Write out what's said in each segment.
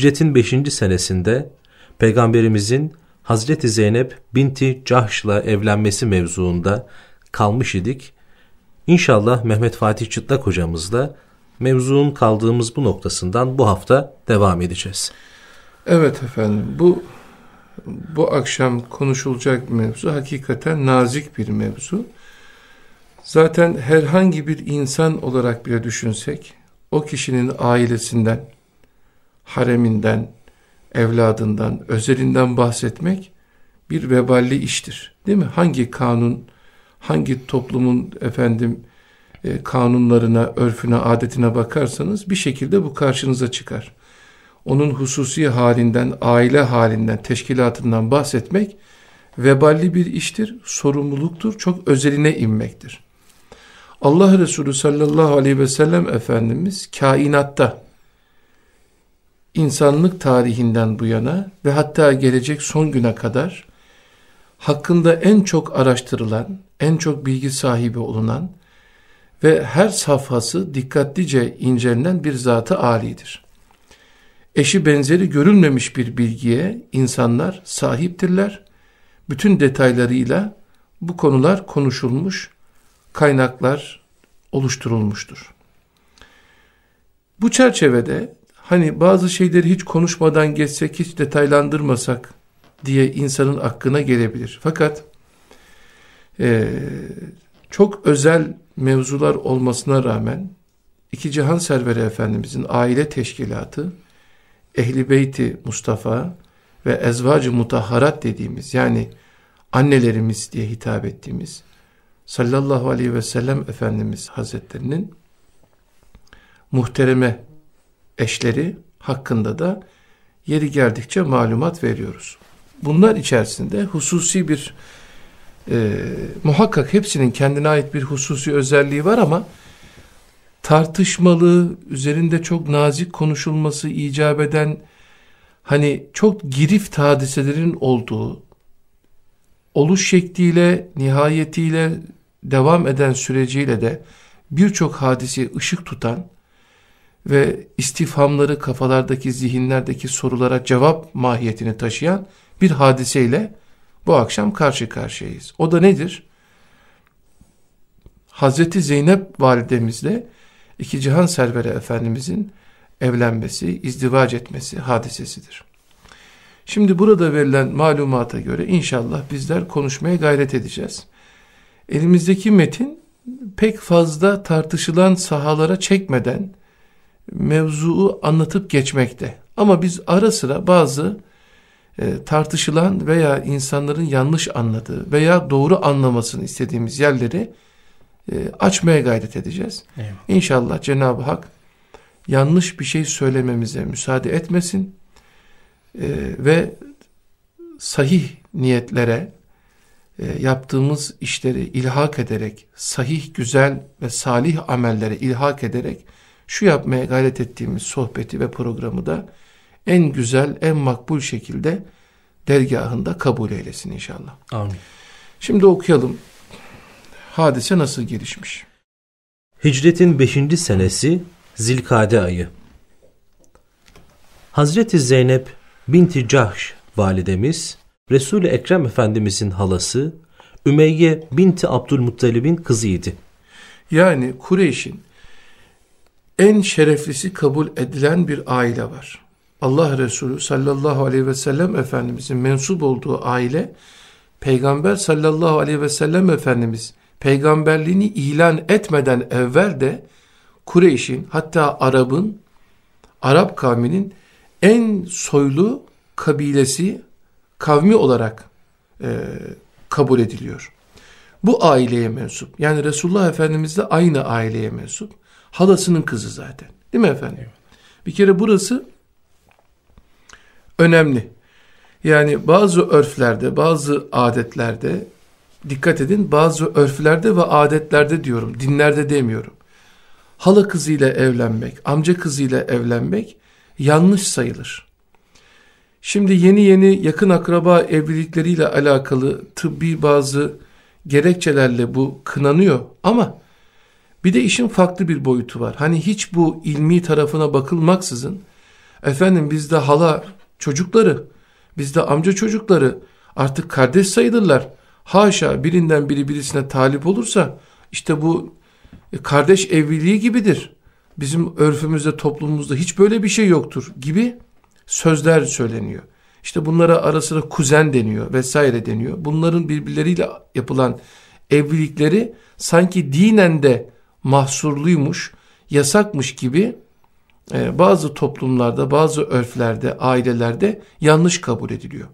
hicretin 5. senesinde Peygamberimizin Hazreti Zeynep binti Cahş'la evlenmesi mevzuunda kalmış idik. İnşallah Mehmet Fatih Çıtlak hocamızla mevzuun kaldığımız bu noktasından bu hafta devam edeceğiz. Evet efendim bu bu akşam konuşulacak mevzu hakikaten nazik bir mevzu. Zaten herhangi bir insan olarak bile düşünsek o kişinin ailesinden hareminden, evladından, özelinden bahsetmek bir veballi iştir. Değil mi? Hangi kanun, hangi toplumun efendim e, kanunlarına, örfüne, adetine bakarsanız bir şekilde bu karşınıza çıkar. Onun hususi halinden, aile halinden, teşkilatından bahsetmek veballi bir iştir, sorumluluktur, çok özeline inmektir. Allah Resulü sallallahu aleyhi ve sellem Efendimiz kainatta insanlık tarihinden bu yana ve hatta gelecek son güne kadar hakkında en çok araştırılan, en çok bilgi sahibi olunan ve her safhası dikkatlice incelenen bir zatı alidir. Eşi benzeri görülmemiş bir bilgiye insanlar sahiptirler. Bütün detaylarıyla bu konular konuşulmuş, kaynaklar oluşturulmuştur. Bu çerçevede Hani bazı şeyleri hiç konuşmadan geçsek, hiç detaylandırmasak diye insanın aklına gelebilir. Fakat e, çok özel mevzular olmasına rağmen iki cihan serveri efendimizin aile teşkilatı Ehli Beyti Mustafa ve Ezvacı Mutahharat dediğimiz yani annelerimiz diye hitap ettiğimiz sallallahu aleyhi ve sellem Efendimiz Hazretlerinin muhtereme eşleri hakkında da yeri geldikçe malumat veriyoruz. Bunlar içerisinde hususi bir e, muhakkak hepsinin kendine ait bir hususi özelliği var ama tartışmalı, üzerinde çok nazik konuşulması icap eden hani çok girift hadiselerin olduğu oluş şekliyle, nihayetiyle devam eden süreciyle de birçok hadisi ışık tutan ve istifhamları kafalardaki zihinlerdeki sorulara cevap mahiyetini taşıyan bir hadiseyle bu akşam karşı karşıyayız. O da nedir? Hazreti Zeynep validemizle iki cihan serveri efendimizin evlenmesi, izdivac etmesi hadisesidir. Şimdi burada verilen malumata göre inşallah bizler konuşmaya gayret edeceğiz. Elimizdeki metin pek fazla tartışılan sahalara çekmeden mevzuu anlatıp geçmekte. Ama biz ara sıra bazı e, tartışılan veya insanların yanlış anladığı veya doğru anlamasını istediğimiz yerleri e, açmaya gayret edeceğiz. Eyvallah. İnşallah Cenab-ı Hak yanlış bir şey söylememize müsaade etmesin e, ve sahih niyetlere e, yaptığımız işleri ilhak ederek, sahih, güzel ve salih amellere ilhak ederek şu yapmaya gayret ettiğimiz sohbeti ve programı da en güzel, en makbul şekilde dergahında kabul eylesin inşallah. Amin. Şimdi okuyalım. Hadise nasıl gelişmiş? Hicretin 5. senesi Zilkade ayı. Hazreti Zeynep binti Cahş validemiz, Resul-i Ekrem Efendimizin halası, Ümeyye binti Abdülmuttalib'in kızıydı. Yani Kureyş'in en şereflisi kabul edilen bir aile var. Allah Resulü sallallahu aleyhi ve sellem Efendimizin mensup olduğu aile, Peygamber sallallahu aleyhi ve sellem Efendimiz peygamberliğini ilan etmeden evvel de Kureyş'in hatta Arap'ın, Arap kavminin en soylu kabilesi, kavmi olarak e, kabul ediliyor. Bu aileye mensup. Yani Resulullah Efendimiz de aynı aileye mensup. Halasının kızı zaten. Değil mi efendim? Evet. Bir kere burası önemli. Yani bazı örflerde, bazı adetlerde dikkat edin bazı örflerde ve adetlerde diyorum, dinlerde demiyorum. Hala kızıyla evlenmek, amca kızıyla evlenmek yanlış sayılır. Şimdi yeni yeni yakın akraba evlilikleriyle alakalı tıbbi bazı gerekçelerle bu kınanıyor ama bir de işin farklı bir boyutu var. Hani hiç bu ilmi tarafına bakılmaksızın efendim bizde hala çocukları, bizde amca çocukları artık kardeş sayılırlar. Haşa birinden biri birisine talip olursa işte bu e, kardeş evliliği gibidir. Bizim örfümüzde toplumumuzda hiç böyle bir şey yoktur gibi sözler söyleniyor. İşte bunlara ara kuzen deniyor vesaire deniyor. Bunların birbirleriyle yapılan evlilikleri sanki dinen de mahsurluymuş, yasakmış gibi e, bazı toplumlarda, bazı örflerde, ailelerde yanlış kabul ediliyor.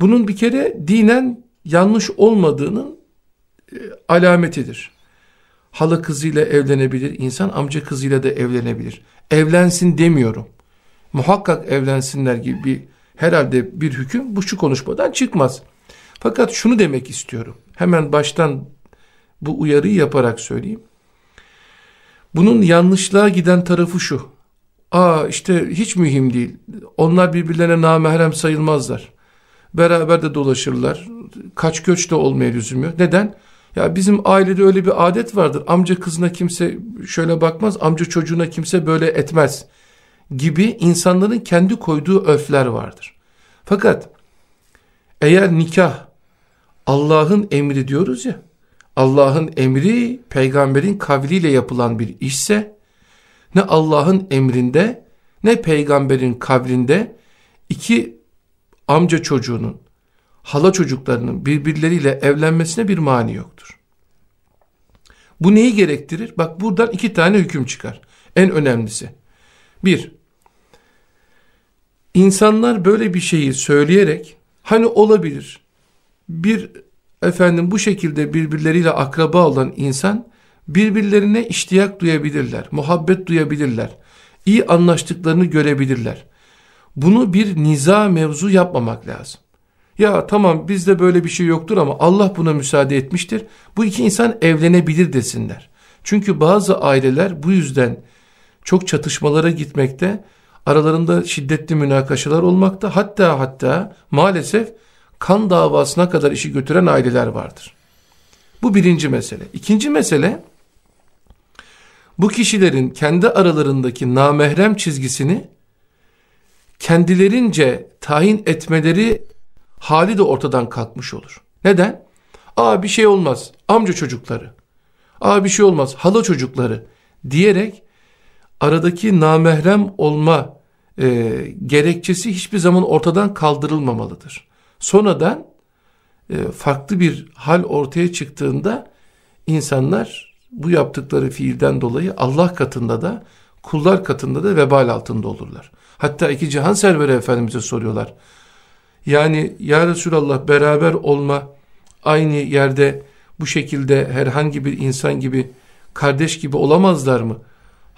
Bunun bir kere dinen yanlış olmadığının e, alametidir. Hala kızıyla evlenebilir, insan amca kızıyla da evlenebilir. Evlensin demiyorum. Muhakkak evlensinler gibi bir, herhalde bir hüküm bu şu konuşmadan çıkmaz. Fakat şunu demek istiyorum. Hemen baştan bu uyarıyı yaparak söyleyeyim. Bunun yanlışlığa giden tarafı şu. Aa işte hiç mühim değil. Onlar birbirlerine namahrem sayılmazlar. Beraber de dolaşırlar. Kaç göç de olmaya üzülmüyor. Neden? Ya bizim ailede öyle bir adet vardır. Amca kızına kimse şöyle bakmaz, amca çocuğuna kimse böyle etmez gibi insanların kendi koyduğu öfler vardır. Fakat eğer nikah Allah'ın emri diyoruz ya, Allah'ın emri peygamberin kavliyle yapılan bir işse ne Allah'ın emrinde ne peygamberin kavlinde iki amca çocuğunun hala çocuklarının birbirleriyle evlenmesine bir mani yoktur. Bu neyi gerektirir? Bak buradan iki tane hüküm çıkar. En önemlisi. Bir, insanlar böyle bir şeyi söyleyerek hani olabilir bir efendim bu şekilde birbirleriyle akraba olan insan birbirlerine iştiyak duyabilirler, muhabbet duyabilirler, iyi anlaştıklarını görebilirler. Bunu bir niza mevzu yapmamak lazım. Ya tamam bizde böyle bir şey yoktur ama Allah buna müsaade etmiştir. Bu iki insan evlenebilir desinler. Çünkü bazı aileler bu yüzden çok çatışmalara gitmekte, aralarında şiddetli münakaşalar olmakta. Hatta hatta maalesef kan davasına kadar işi götüren aileler vardır. Bu birinci mesele. İkinci mesele bu kişilerin kendi aralarındaki namehrem çizgisini kendilerince tayin etmeleri hali de ortadan kalkmış olur. Neden? Aa bir şey olmaz amca çocukları, aa bir şey olmaz hala çocukları diyerek aradaki namehrem olma e, gerekçesi hiçbir zaman ortadan kaldırılmamalıdır. Sonradan e, farklı bir hal ortaya çıktığında insanlar bu yaptıkları fiilden dolayı Allah katında da kullar katında da vebal altında olurlar. Hatta iki cihan serveri Efendimiz'e soruyorlar. Yani ya Resulallah beraber olma aynı yerde bu şekilde herhangi bir insan gibi kardeş gibi olamazlar mı?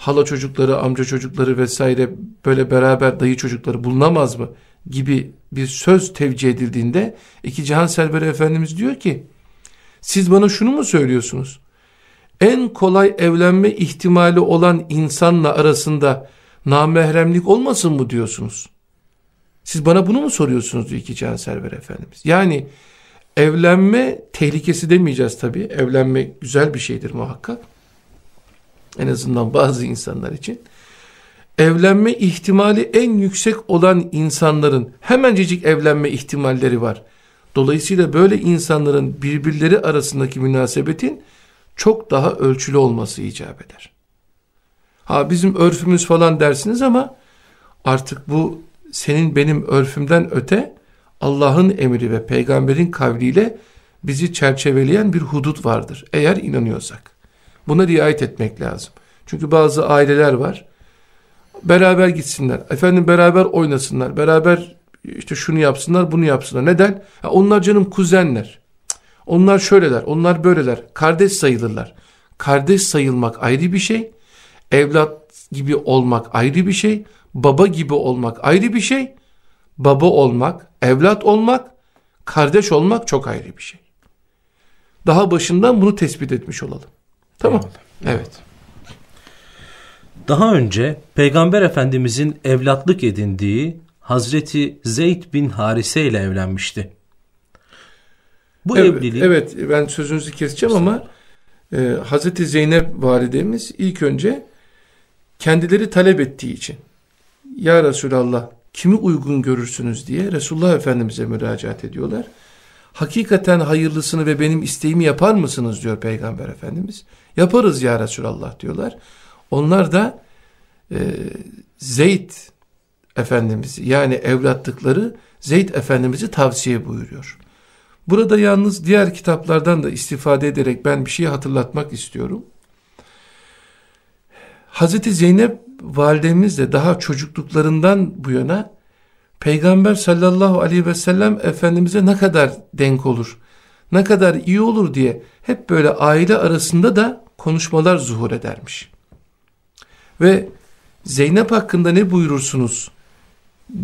hala çocukları, amca çocukları vesaire böyle beraber dayı çocukları bulunamaz mı gibi bir söz tevcih edildiğinde iki cihan serveri efendimiz diyor ki siz bana şunu mu söylüyorsunuz? En kolay evlenme ihtimali olan insanla arasında namahremlik olmasın mı diyorsunuz? Siz bana bunu mu soruyorsunuz diyor iki cihan serveri efendimiz. Yani evlenme tehlikesi demeyeceğiz tabii. Evlenme güzel bir şeydir muhakkak en azından bazı insanlar için evlenme ihtimali en yüksek olan insanların hemencecik evlenme ihtimalleri var. Dolayısıyla böyle insanların birbirleri arasındaki münasebetin çok daha ölçülü olması icap eder. Ha bizim örfümüz falan dersiniz ama artık bu senin benim örfümden öte Allah'ın emri ve peygamberin kavliyle bizi çerçeveleyen bir hudut vardır eğer inanıyorsak. Buna riayet etmek lazım. Çünkü bazı aileler var. Beraber gitsinler. Efendim beraber oynasınlar. Beraber işte şunu yapsınlar, bunu yapsınlar. Neden? Ya onlar canım kuzenler. Onlar şöyleler, onlar böyleler. Kardeş sayılırlar. Kardeş sayılmak ayrı bir şey. Evlat gibi olmak ayrı bir şey. Baba gibi olmak ayrı bir şey. Baba olmak, evlat olmak, kardeş olmak çok ayrı bir şey. Daha başından bunu tespit etmiş olalım. Tamam. Eyvallah. Evet. Daha önce Peygamber Efendimizin evlatlık edindiği Hazreti Zeyd bin Harise ile evlenmişti. Bu evet, evliliği... Evet ben sözünüzü keseceğim ama e, Hazreti Zeynep validemiz ilk önce kendileri talep ettiği için Ya Resulallah kimi uygun görürsünüz diye Resulullah Efendimiz'e müracaat ediyorlar hakikaten hayırlısını ve benim isteğimi yapar mısınız diyor Peygamber Efendimiz. Yaparız ya Resulallah diyorlar. Onlar da e, Zeyd Efendimiz yani evlatlıkları Zeyd Efendimiz'i tavsiye buyuruyor. Burada yalnız diğer kitaplardan da istifade ederek ben bir şey hatırlatmak istiyorum. Hazreti Zeynep validemiz de daha çocukluklarından bu yana Peygamber sallallahu aleyhi ve sellem Efendimiz'e ne kadar denk olur, ne kadar iyi olur diye hep böyle aile arasında da konuşmalar zuhur edermiş. Ve Zeynep hakkında ne buyurursunuz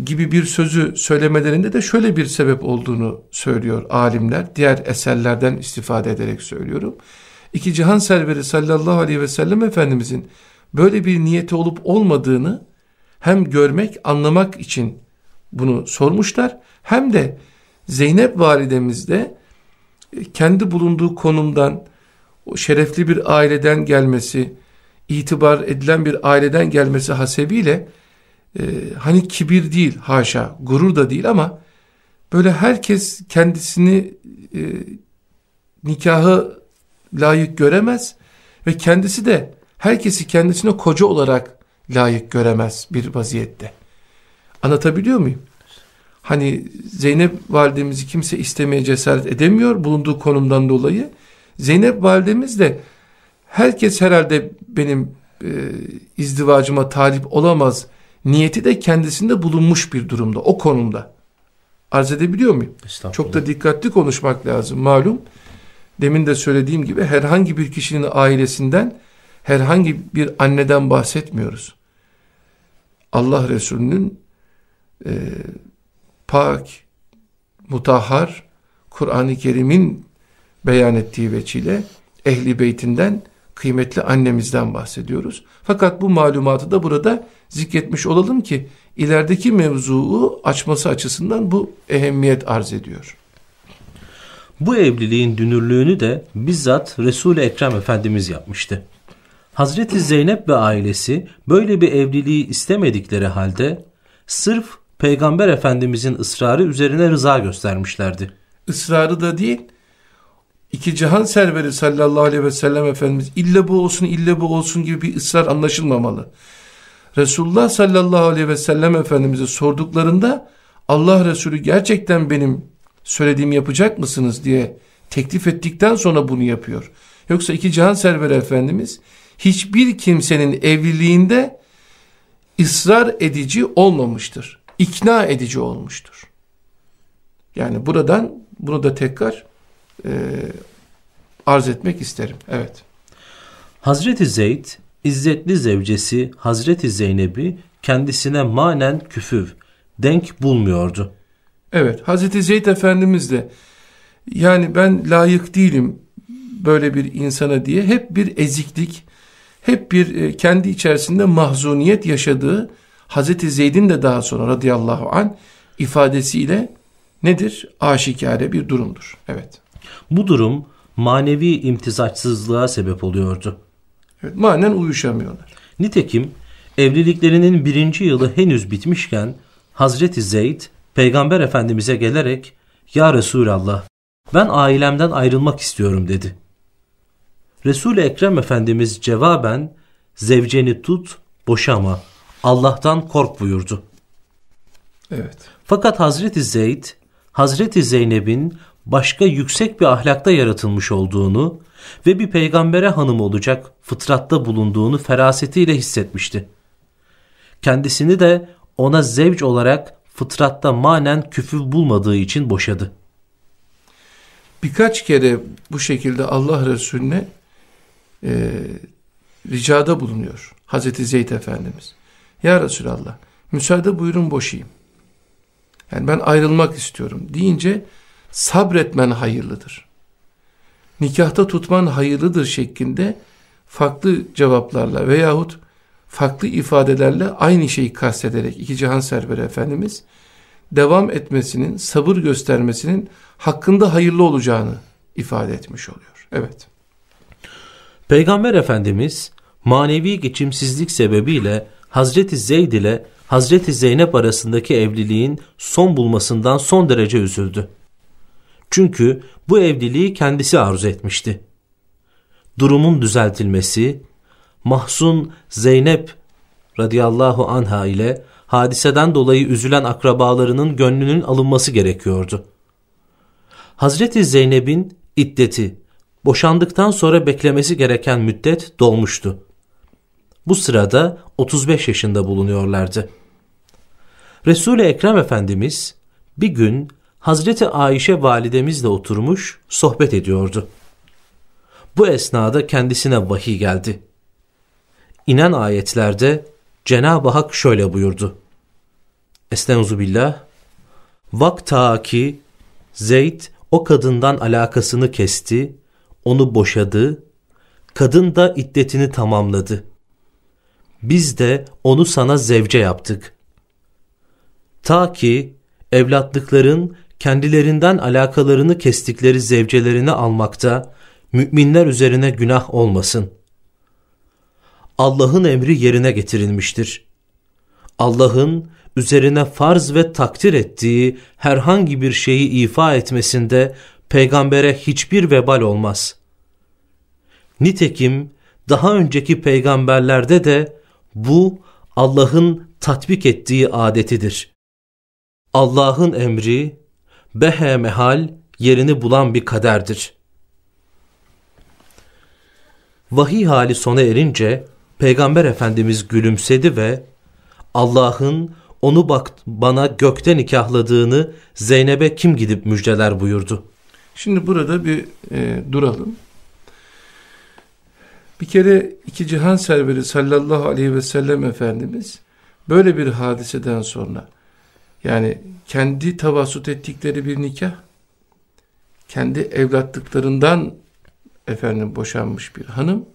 gibi bir sözü söylemelerinde de şöyle bir sebep olduğunu söylüyor alimler. Diğer eserlerden istifade ederek söylüyorum. İki cihan serveri sallallahu aleyhi ve sellem Efendimizin böyle bir niyeti olup olmadığını hem görmek, anlamak için bunu sormuşlar. Hem de Zeynep validemiz de e, kendi bulunduğu konumdan, o şerefli bir aileden gelmesi, itibar edilen bir aileden gelmesi hasebiyle e, hani kibir değil haşa, gurur da değil ama böyle herkes kendisini e, nikahı layık göremez ve kendisi de herkesi kendisine koca olarak layık göremez bir vaziyette. Anlatabiliyor muyum? Hani Zeynep validemizi kimse istemeye cesaret edemiyor bulunduğu konumdan dolayı. Zeynep validemiz de herkes herhalde benim e, izdivacıma talip olamaz niyeti de kendisinde bulunmuş bir durumda o konumda. Arz edebiliyor muyum? Çok da dikkatli konuşmak lazım malum. Demin de söylediğim gibi herhangi bir kişinin ailesinden herhangi bir anneden bahsetmiyoruz. Allah Resulü'nün e, pak, mutahhar, Kur'an-ı Kerim'in beyan ettiği veçile ehli beytinden kıymetli annemizden bahsediyoruz. Fakat bu malumatı da burada zikretmiş olalım ki ilerideki mevzuu açması açısından bu ehemmiyet arz ediyor. Bu evliliğin dünürlüğünü de bizzat Resul-i Ekrem Efendimiz yapmıştı. Hazreti Zeynep ve ailesi böyle bir evliliği istemedikleri halde sırf Peygamber Efendimizin ısrarı üzerine rıza göstermişlerdi. Israrı da değil, iki cihan serveri sallallahu aleyhi ve sellem Efendimiz ille bu olsun ille bu olsun gibi bir ısrar anlaşılmamalı. Resulullah sallallahu aleyhi ve sellem Efendimiz'e sorduklarında Allah Resulü gerçekten benim söylediğimi yapacak mısınız diye teklif ettikten sonra bunu yapıyor. Yoksa iki cihan serveri Efendimiz hiçbir kimsenin evliliğinde ısrar edici olmamıştır ikna edici olmuştur. Yani buradan bunu da tekrar e, arz etmek isterim. Evet. Hazreti Zeyd, izzetli zevcesi Hazreti Zeynep'i kendisine manen küfür, denk bulmuyordu. Evet, Hazreti Zeyd Efendimiz de yani ben layık değilim böyle bir insana diye hep bir eziklik, hep bir e, kendi içerisinde mahzuniyet yaşadığı Hazreti Zeyd'in de daha sonra radıyallahu an ifadesiyle nedir? Aşikare bir durumdur. Evet. Bu durum manevi imtizaçsızlığa sebep oluyordu. Evet, manen uyuşamıyorlar. Nitekim evliliklerinin birinci yılı henüz bitmişken Hazreti Zeyd Peygamber Efendimiz'e gelerek Ya Resulallah ben ailemden ayrılmak istiyorum dedi. Resul-i Ekrem Efendimiz cevaben zevceni tut boşama Allah'tan kork buyurdu. Evet. Fakat Hazreti Zeyd, Hazreti Zeynep'in başka yüksek bir ahlakta yaratılmış olduğunu ve bir peygambere hanım olacak fıtratta bulunduğunu ferasetiyle hissetmişti. Kendisini de ona zevç olarak fıtratta manen küfür bulmadığı için boşadı. Birkaç kere bu şekilde Allah Resulüne e, ricada bulunuyor Hazreti Zeyd Efendimiz. Ya Resulallah müsaade buyurun boşayım. Yani ben ayrılmak istiyorum deyince sabretmen hayırlıdır. Nikahta tutman hayırlıdır şeklinde farklı cevaplarla veyahut farklı ifadelerle aynı şeyi kastederek iki cihan serveri Efendimiz devam etmesinin, sabır göstermesinin hakkında hayırlı olacağını ifade etmiş oluyor. Evet. Peygamber Efendimiz manevi geçimsizlik sebebiyle Hazreti Zeyd ile Hazreti Zeynep arasındaki evliliğin son bulmasından son derece üzüldü. Çünkü bu evliliği kendisi arzu etmişti. Durumun düzeltilmesi, mahsun Zeynep radıyallahu anha ile hadiseden dolayı üzülen akrabalarının gönlünün alınması gerekiyordu. Hazreti Zeynep'in iddeti, boşandıktan sonra beklemesi gereken müddet dolmuştu bu sırada 35 yaşında bulunuyorlardı. Resul-i Ekrem Efendimiz bir gün Hazreti Ayşe validemizle oturmuş sohbet ediyordu. Bu esnada kendisine vahiy geldi. İnen ayetlerde Cenab-ı Hak şöyle buyurdu. billah, Vakta ki Zeyd o kadından alakasını kesti, onu boşadı, kadın da iddetini tamamladı biz de onu sana zevce yaptık. Ta ki evlatlıkların kendilerinden alakalarını kestikleri zevcelerini almakta müminler üzerine günah olmasın. Allah'ın emri yerine getirilmiştir. Allah'ın üzerine farz ve takdir ettiği herhangi bir şeyi ifa etmesinde peygambere hiçbir vebal olmaz. Nitekim daha önceki peygamberlerde de bu Allah'ın tatbik ettiği adetidir. Allah'ın emri behemehal yerini bulan bir kaderdir. Vahiy hali sona erince Peygamber Efendimiz gülümsedi ve Allah'ın onu bak bana gökte nikahladığını Zeynep'e kim gidip müjdeler buyurdu. Şimdi burada bir e, duralım. Bir kere iki cihan serveri sallallahu aleyhi ve sellem Efendimiz böyle bir hadiseden sonra yani kendi tavasut ettikleri bir nikah kendi evlatlıklarından efendim boşanmış bir hanım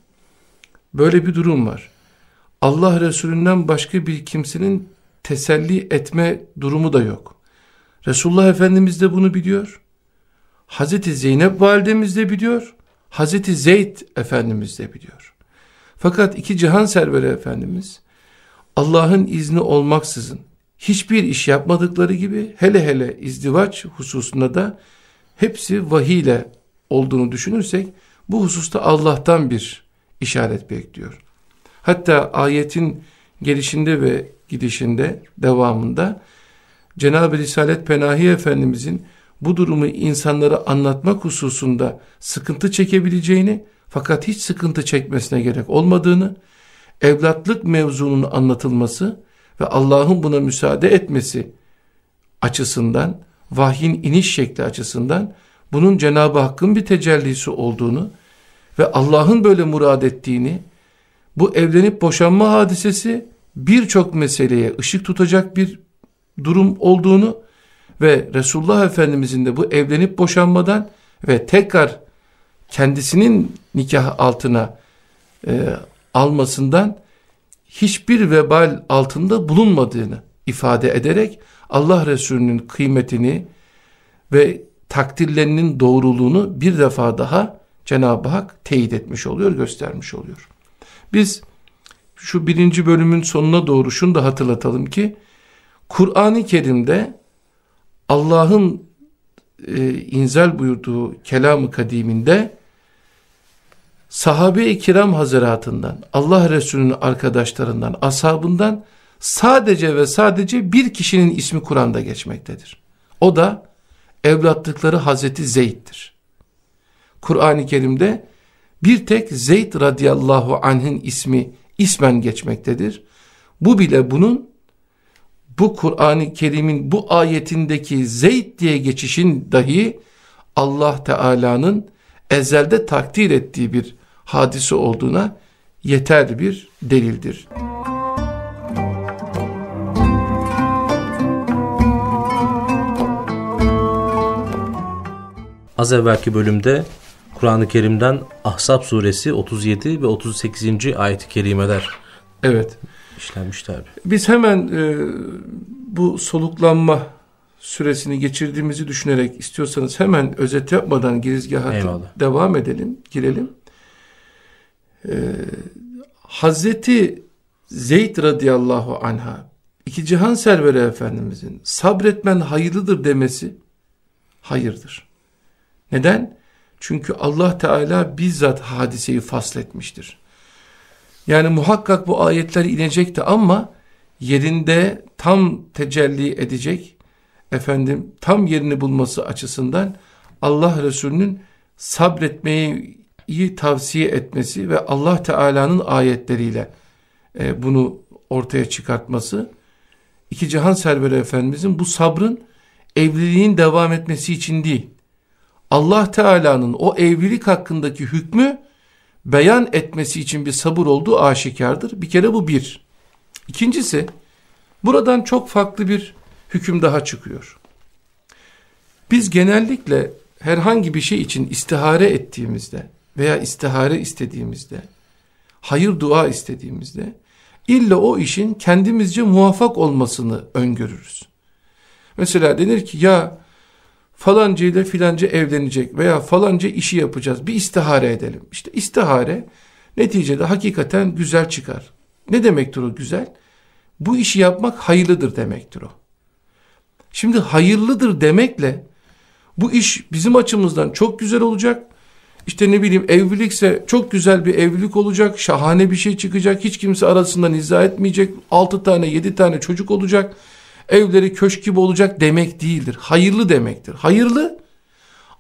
böyle bir durum var. Allah Resulü'nden başka bir kimsenin teselli etme durumu da yok. Resulullah Efendimiz de bunu biliyor. Hazreti Zeynep validemiz de biliyor. Hazreti Zeyd Efendimiz de biliyor. Fakat iki cihan serveri Efendimiz Allah'ın izni olmaksızın hiçbir iş yapmadıkları gibi hele hele izdivaç hususunda da hepsi vahiyle olduğunu düşünürsek bu hususta Allah'tan bir işaret bekliyor. Hatta ayetin gelişinde ve gidişinde devamında Cenab-ı Risalet Penahi Efendimizin bu durumu insanlara anlatmak hususunda sıkıntı çekebileceğini fakat hiç sıkıntı çekmesine gerek olmadığını, evlatlık mevzunun anlatılması ve Allah'ın buna müsaade etmesi açısından, vahyin iniş şekli açısından bunun Cenab-ı Hakk'ın bir tecellisi olduğunu ve Allah'ın böyle murad ettiğini, bu evlenip boşanma hadisesi birçok meseleye ışık tutacak bir durum olduğunu ve Resulullah Efendimizin de bu evlenip boşanmadan ve tekrar kendisinin nikah altına e, almasından hiçbir vebal altında bulunmadığını ifade ederek Allah Resulü'nün kıymetini ve takdirlerinin doğruluğunu bir defa daha Cenab-ı Hak teyit etmiş oluyor, göstermiş oluyor. Biz şu birinci bölümün sonuna doğru şunu da hatırlatalım ki Kur'an-ı Kerim'de Allah'ın e, inzal buyurduğu kelamı kadiminde sahabe-i kiram haziratından, Allah Resulü'nün arkadaşlarından, ashabından sadece ve sadece bir kişinin ismi Kur'an'da geçmektedir. O da evlatlıkları Hazreti Zeyd'dir. Kur'an-ı Kerim'de bir tek Zeyd radıyallahu anh'in ismi ismen geçmektedir. Bu bile bunun bu Kur'an-ı Kerim'in bu ayetindeki Zeyd diye geçişin dahi Allah Teala'nın ezelde takdir ettiği bir hadise olduğuna yeter bir delildir. Az evvelki bölümde Kur'an-ı Kerim'den Ahzab suresi 37 ve 38. ayet-i kerimeler evet işlenmiş abi Biz hemen e, bu soluklanma süresini geçirdiğimizi düşünerek istiyorsanız hemen özet yapmadan girizgaha devam edelim, girelim. Ee, Hazreti Zeyd radıyallahu anha iki cihan serveri efendimizin sabretmen hayırlıdır demesi hayırdır. Neden? Çünkü Allah Teala bizzat hadiseyi fasletmiştir. Yani muhakkak bu ayetler inecekti ama yerinde tam tecelli edecek, efendim tam yerini bulması açısından Allah Resulü'nün sabretmeyi iyi tavsiye etmesi ve Allah Teala'nın ayetleriyle e, bunu ortaya çıkartması, iki cihan serveri Efendimizin bu sabrın evliliğin devam etmesi için değil, Allah Teala'nın o evlilik hakkındaki hükmü, beyan etmesi için bir sabır olduğu aşikardır. Bir kere bu bir. İkincisi buradan çok farklı bir hüküm daha çıkıyor. Biz genellikle herhangi bir şey için istihare ettiğimizde veya istihare istediğimizde, hayır dua istediğimizde illa o işin kendimizce muvaffak olmasını öngörürüz. Mesela denir ki ya falancı ile filancı evlenecek veya falanca işi yapacağız bir istihare edelim. İşte istihare neticede hakikaten güzel çıkar. Ne demektir o güzel? Bu işi yapmak hayırlıdır demektir o. Şimdi hayırlıdır demekle bu iş bizim açımızdan çok güzel olacak. İşte ne bileyim evlilikse çok güzel bir evlilik olacak, şahane bir şey çıkacak, hiç kimse arasından nizah etmeyecek, altı tane yedi tane çocuk olacak evleri köşk gibi olacak demek değildir. Hayırlı demektir. Hayırlı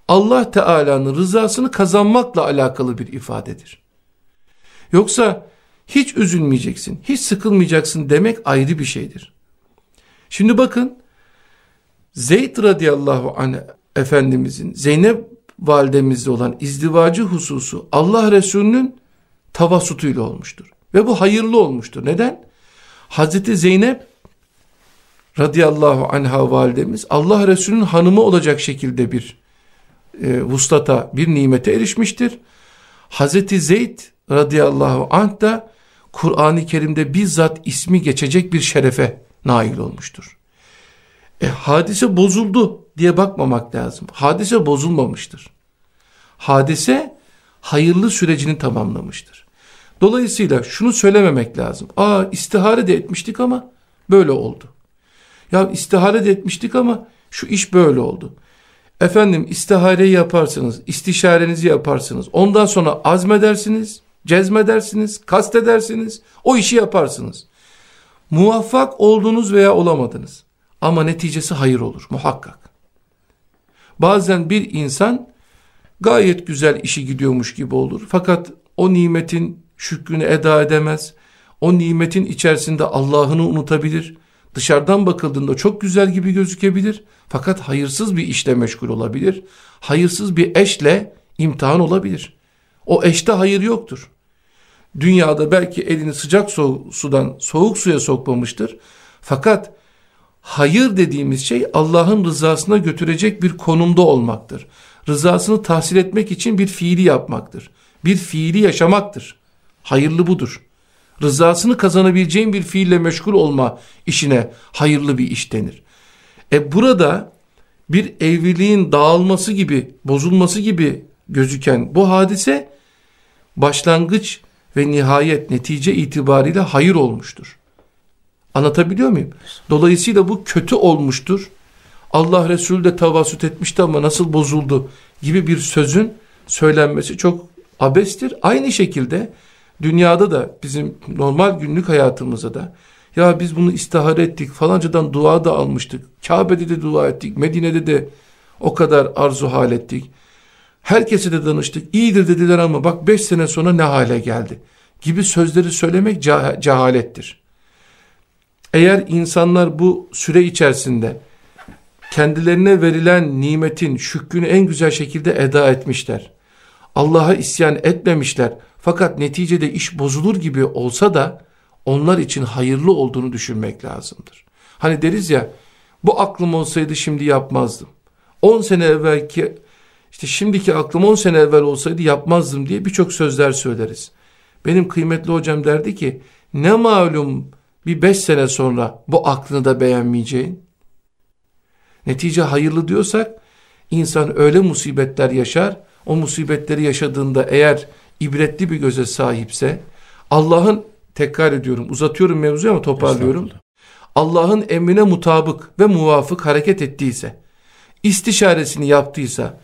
Allah Teala'nın rızasını kazanmakla alakalı bir ifadedir. Yoksa hiç üzülmeyeceksin, hiç sıkılmayacaksın demek ayrı bir şeydir. Şimdi bakın Zeyd radıyallahu anh Efendimizin Zeynep validemizde olan izdivacı hususu Allah Resulü'nün tavasutuyla olmuştur. Ve bu hayırlı olmuştur. Neden? Hazreti Zeynep radıyallahu anha validemiz Allah Resulü'nün hanımı olacak şekilde bir e, vuslata bir nimete erişmiştir. Hazreti Zeyd radıyallahu anh da Kur'an-ı Kerim'de bizzat ismi geçecek bir şerefe nail olmuştur. E, hadise bozuldu diye bakmamak lazım. Hadise bozulmamıştır. Hadise hayırlı sürecini tamamlamıştır. Dolayısıyla şunu söylememek lazım. Aa istihare de etmiştik ama böyle oldu. Ya istihare etmiştik ama şu iş böyle oldu. Efendim istihareyi yaparsınız, istişarenizi yaparsınız. Ondan sonra azmedersiniz, cezmedersiniz, kastedersiniz. O işi yaparsınız. Muvaffak oldunuz veya olamadınız. Ama neticesi hayır olur muhakkak. Bazen bir insan gayet güzel işi gidiyormuş gibi olur. Fakat o nimetin şükrünü eda edemez. O nimetin içerisinde Allah'ını unutabilir dışarıdan bakıldığında çok güzel gibi gözükebilir fakat hayırsız bir işle meşgul olabilir. Hayırsız bir eşle imtihan olabilir. O eşte hayır yoktur. Dünyada belki elini sıcak so sudan soğuk suya sokmamıştır. Fakat hayır dediğimiz şey Allah'ın rızasına götürecek bir konumda olmaktır. Rızasını tahsil etmek için bir fiili yapmaktır. Bir fiili yaşamaktır. Hayırlı budur rızasını kazanabileceğin bir fiille meşgul olma işine hayırlı bir iş denir. E burada bir evliliğin dağılması gibi, bozulması gibi gözüken bu hadise başlangıç ve nihayet netice itibariyle hayır olmuştur. Anlatabiliyor muyum? Dolayısıyla bu kötü olmuştur. Allah Resulü de tavasüt etmişti ama nasıl bozuldu gibi bir sözün söylenmesi çok abestir. Aynı şekilde Dünyada da bizim normal günlük hayatımızda da ya biz bunu istihare ettik falancadan dua da almıştık. Kabe'de de dua ettik. Medine'de de o kadar arzu hal ettik. Herkese de danıştık. İyidir dediler ama bak beş sene sonra ne hale geldi. Gibi sözleri söylemek cah cehalettir. Eğer insanlar bu süre içerisinde kendilerine verilen nimetin şükrünü en güzel şekilde eda etmişler. Allah'a isyan etmemişler. Fakat neticede iş bozulur gibi olsa da onlar için hayırlı olduğunu düşünmek lazımdır. Hani deriz ya bu aklım olsaydı şimdi yapmazdım. 10 sene evvelki işte şimdiki aklım 10 sene evvel olsaydı yapmazdım diye birçok sözler söyleriz. Benim kıymetli hocam derdi ki ne malum bir 5 sene sonra bu aklını da beğenmeyeceğin. Netice hayırlı diyorsak insan öyle musibetler yaşar. O musibetleri yaşadığında eğer ibretli bir göze sahipse Allah'ın tekrar ediyorum uzatıyorum mevzuyu ama toparlıyorum. Allah'ın emrine mutabık ve muvafık hareket ettiyse, istişaresini yaptıysa,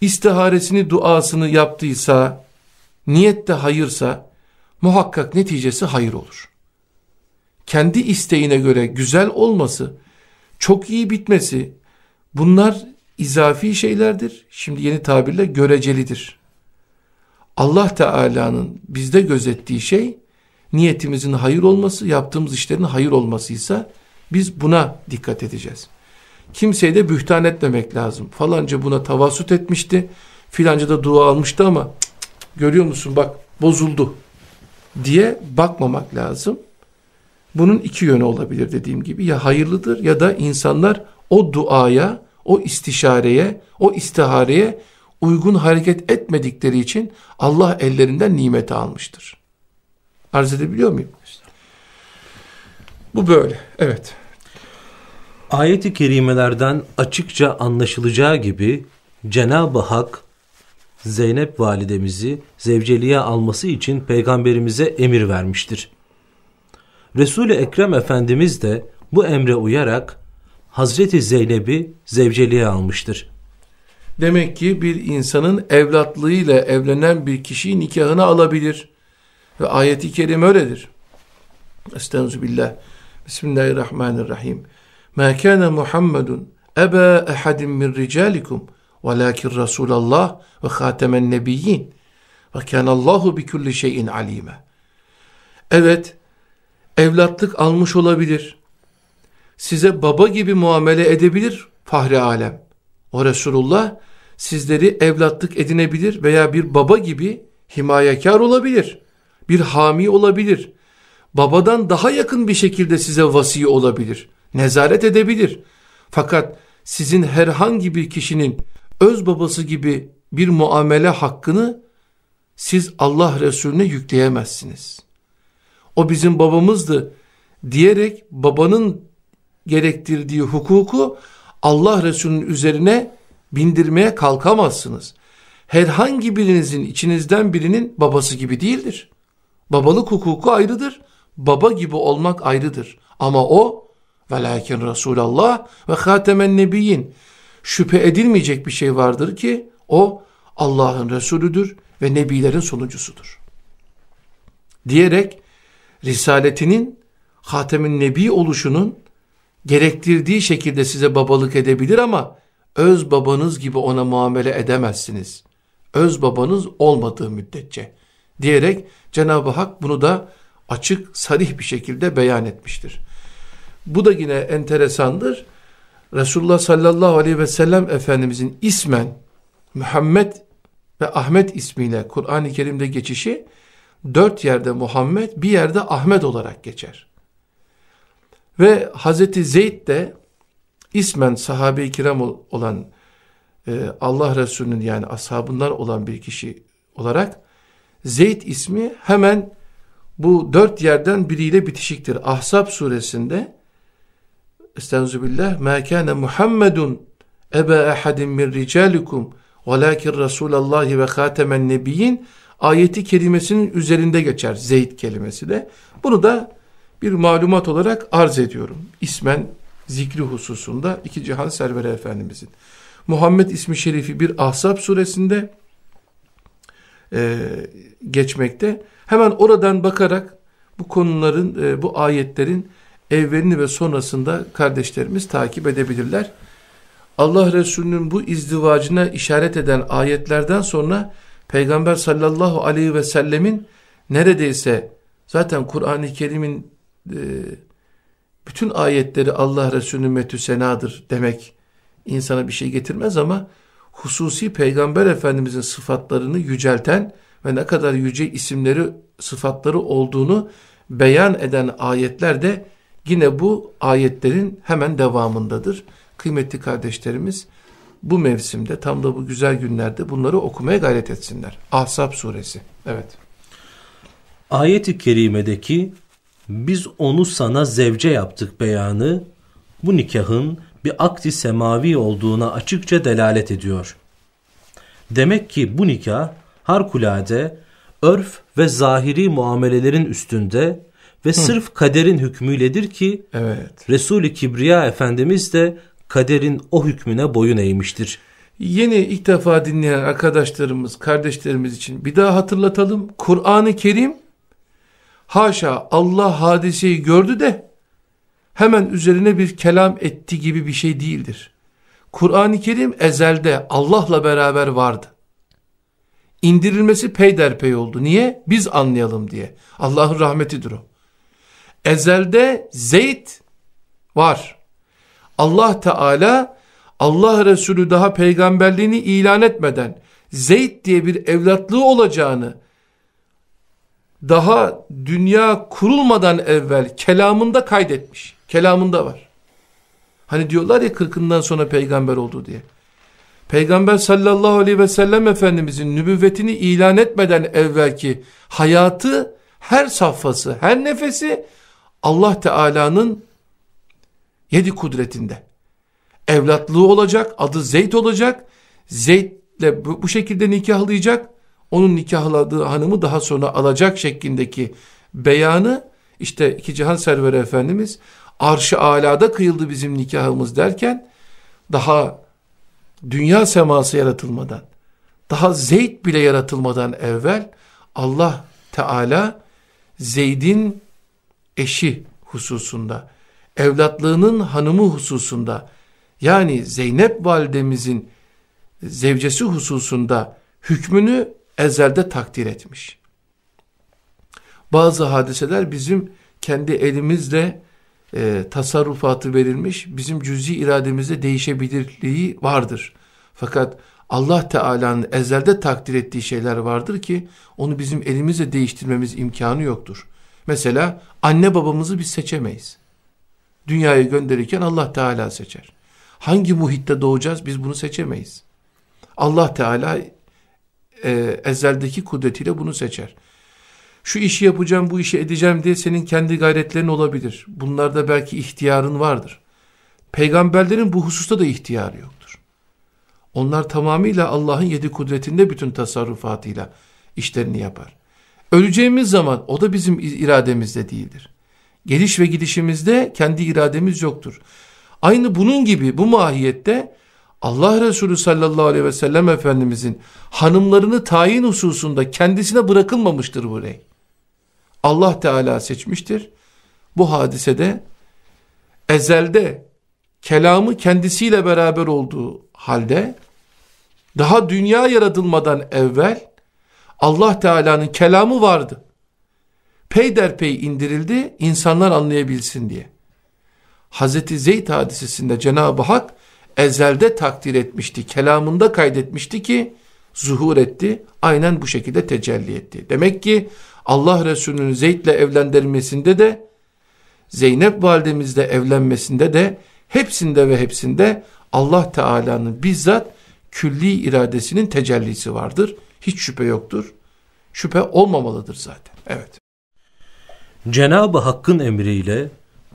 istiharesini duasını yaptıysa, niyette hayırsa muhakkak neticesi hayır olur. Kendi isteğine göre güzel olması, çok iyi bitmesi bunlar izafi şeylerdir. Şimdi yeni tabirle görecelidir. Allah Teala'nın bizde gözettiği şey niyetimizin hayır olması, yaptığımız işlerin hayır olmasıysa biz buna dikkat edeceğiz. Kimseye de bühtan etmemek lazım. Falanca buna tavasut etmişti, filanca da dua almıştı ama cık cık, görüyor musun bak bozuldu diye bakmamak lazım. Bunun iki yönü olabilir dediğim gibi ya hayırlıdır ya da insanlar o duaya, o istişareye, o istihareye uygun hareket etmedikleri için Allah ellerinden nimeti almıştır. Arz edebiliyor muyum? Bu böyle. Evet. Ayet-i kerimelerden açıkça anlaşılacağı gibi Cenab-ı Hak Zeynep validemizi zevceliğe alması için peygamberimize emir vermiştir. Resul-i Ekrem Efendimiz de bu emre uyarak Hazreti Zeynep'i zevceliğe almıştır. Demek ki bir insanın evlatlığıyla evlenen bir kişiyi nikahına alabilir. Ve ayeti kerim öyledir. Estağfirullah. Bismillahirrahmanirrahim. Ma kana Muhammedun eba ahadin min ricalikum velakin Resulallah ve hatemen nebiyyin ve kânallâhu bi kulli şeyin alîme. Evet, evlatlık almış olabilir. Size baba gibi muamele edebilir fahri alem. O Resulullah sizleri evlatlık edinebilir veya bir baba gibi himayekar olabilir. Bir hami olabilir. Babadan daha yakın bir şekilde size vasi olabilir. Nezaret edebilir. Fakat sizin herhangi bir kişinin öz babası gibi bir muamele hakkını siz Allah Resulüne yükleyemezsiniz. O bizim babamızdı diyerek babanın gerektirdiği hukuku Allah Resulü'nün üzerine bindirmeye kalkamazsınız. Herhangi birinizin içinizden birinin babası gibi değildir. Babalık hukuku ayrıdır. Baba gibi olmak ayrıdır. Ama o velakin Resulallah ve hatemen nebiyyin şüphe edilmeyecek bir şey vardır ki o Allah'ın Resulüdür ve nebilerin sonuncusudur. Diyerek risaletinin Hatem'in Nebi oluşunun gerektirdiği şekilde size babalık edebilir ama öz babanız gibi ona muamele edemezsiniz. Öz babanız olmadığı müddetçe diyerek Cenab-ı Hak bunu da açık, sarih bir şekilde beyan etmiştir. Bu da yine enteresandır. Resulullah sallallahu aleyhi ve sellem Efendimizin ismen Muhammed ve Ahmet ismiyle Kur'an-ı Kerim'de geçişi dört yerde Muhammed bir yerde Ahmet olarak geçer. Ve Hazreti Zeyd de ismen sahabe-i kiram olan e, Allah Resulü'nün yani ashabından olan bir kişi olarak Zeyd ismi hemen bu dört yerden biriyle bitişiktir. Ahzab suresinde Estağfirullah. Ma kana Muhammedun ebe ehadin min ricalikum velakin Resulallah ve hatemen nebiyyin ayeti kelimesinin üzerinde geçer. Zeyd kelimesi de. Bunu da bir malumat olarak arz ediyorum. İsmen zikri hususunda iki cihan serveri efendimizin. Muhammed ismi şerifi bir Ahzab suresinde e, geçmekte. Hemen oradan bakarak bu konuların, e, bu ayetlerin evvelini ve sonrasında kardeşlerimiz takip edebilirler. Allah Resulü'nün bu izdivacına işaret eden ayetlerden sonra Peygamber sallallahu aleyhi ve sellemin neredeyse zaten Kur'an-ı Kerim'in ee, bütün ayetleri Allah Resulü metü senadır demek insana bir şey getirmez ama hususi Peygamber Efendimizin sıfatlarını yücelten ve ne kadar yüce isimleri, sıfatları olduğunu beyan eden ayetler de yine bu ayetlerin hemen devamındadır. Kıymetli kardeşlerimiz bu mevsimde tam da bu güzel günlerde bunları okumaya gayret etsinler. Ahzab suresi. Evet. Ayet-i kerimedeki biz onu sana zevce yaptık beyanı bu nikahın bir akdi semavi olduğuna açıkça delalet ediyor. Demek ki bu nikah harikulade örf ve zahiri muamelelerin üstünde ve Hı. sırf kaderin hükmüyledir ki evet. Resul-i Kibriya Efendimiz de kaderin o hükmüne boyun eğmiştir. Yeni ilk defa dinleyen arkadaşlarımız, kardeşlerimiz için bir daha hatırlatalım. Kur'an-ı Kerim Haşa Allah hadiseyi gördü de hemen üzerine bir kelam etti gibi bir şey değildir. Kur'an-ı Kerim ezelde Allah'la beraber vardı. İndirilmesi peyderpey oldu. Niye? Biz anlayalım diye. Allah'ın rahmetidir o. Ezelde Zeyd var. Allah Teala Allah Resulü daha peygamberliğini ilan etmeden Zeyd diye bir evlatlığı olacağını daha dünya kurulmadan evvel kelamında kaydetmiş. Kelamında var. Hani diyorlar ya kırkından sonra peygamber oldu diye. Peygamber sallallahu aleyhi ve sellem Efendimizin nübüvvetini ilan etmeden evvelki hayatı, her safhası, her nefesi Allah Teala'nın yedi kudretinde. Evlatlığı olacak, adı Zeyd olacak. Zeyd'le bu şekilde nikahlayacak onun nikahladığı hanımı daha sonra alacak şeklindeki beyanı işte iki cihan serveri efendimiz arşı alada kıyıldı bizim nikahımız derken daha dünya seması yaratılmadan daha zeyt bile yaratılmadan evvel Allah Teala Zeyd'in eşi hususunda evlatlığının hanımı hususunda yani Zeynep validemizin zevcesi hususunda hükmünü ezelde takdir etmiş. Bazı hadiseler bizim kendi elimizle e, tasarrufatı verilmiş, bizim cüzi irademizde değişebilirliği vardır. Fakat Allah Teala'nın ezelde takdir ettiği şeyler vardır ki onu bizim elimizle değiştirmemiz imkanı yoktur. Mesela anne babamızı biz seçemeyiz. Dünyaya gönderirken Allah Teala seçer. Hangi muhitte doğacağız biz bunu seçemeyiz. Allah Teala e, ezeldeki kudretiyle bunu seçer. Şu işi yapacağım, bu işi edeceğim diye senin kendi gayretlerin olabilir. Bunlarda belki ihtiyarın vardır. Peygamberlerin bu hususta da ihtiyarı yoktur. Onlar tamamıyla Allah'ın yedi kudretinde bütün tasarrufatıyla işlerini yapar. Öleceğimiz zaman o da bizim irademizde değildir. Geliş ve gidişimizde kendi irademiz yoktur. Aynı bunun gibi bu mahiyette Allah Resulü sallallahu aleyhi ve sellem Efendimizin hanımlarını tayin hususunda kendisine bırakılmamıştır bu rey. Allah Teala seçmiştir. Bu hadisede ezelde kelamı kendisiyle beraber olduğu halde daha dünya yaratılmadan evvel Allah Teala'nın kelamı vardı. Peyderpey indirildi insanlar anlayabilsin diye. Hazreti Zeyd hadisesinde Cenab-ı Hak ezelde takdir etmişti, kelamında kaydetmişti ki zuhur etti, aynen bu şekilde tecelli etti. Demek ki Allah Resulü'nün ile evlendirmesinde de, Zeynep validemizle evlenmesinde de, hepsinde ve hepsinde Allah Teala'nın bizzat külli iradesinin tecellisi vardır. Hiç şüphe yoktur. Şüphe olmamalıdır zaten. Evet. Cenab-ı Hakk'ın emriyle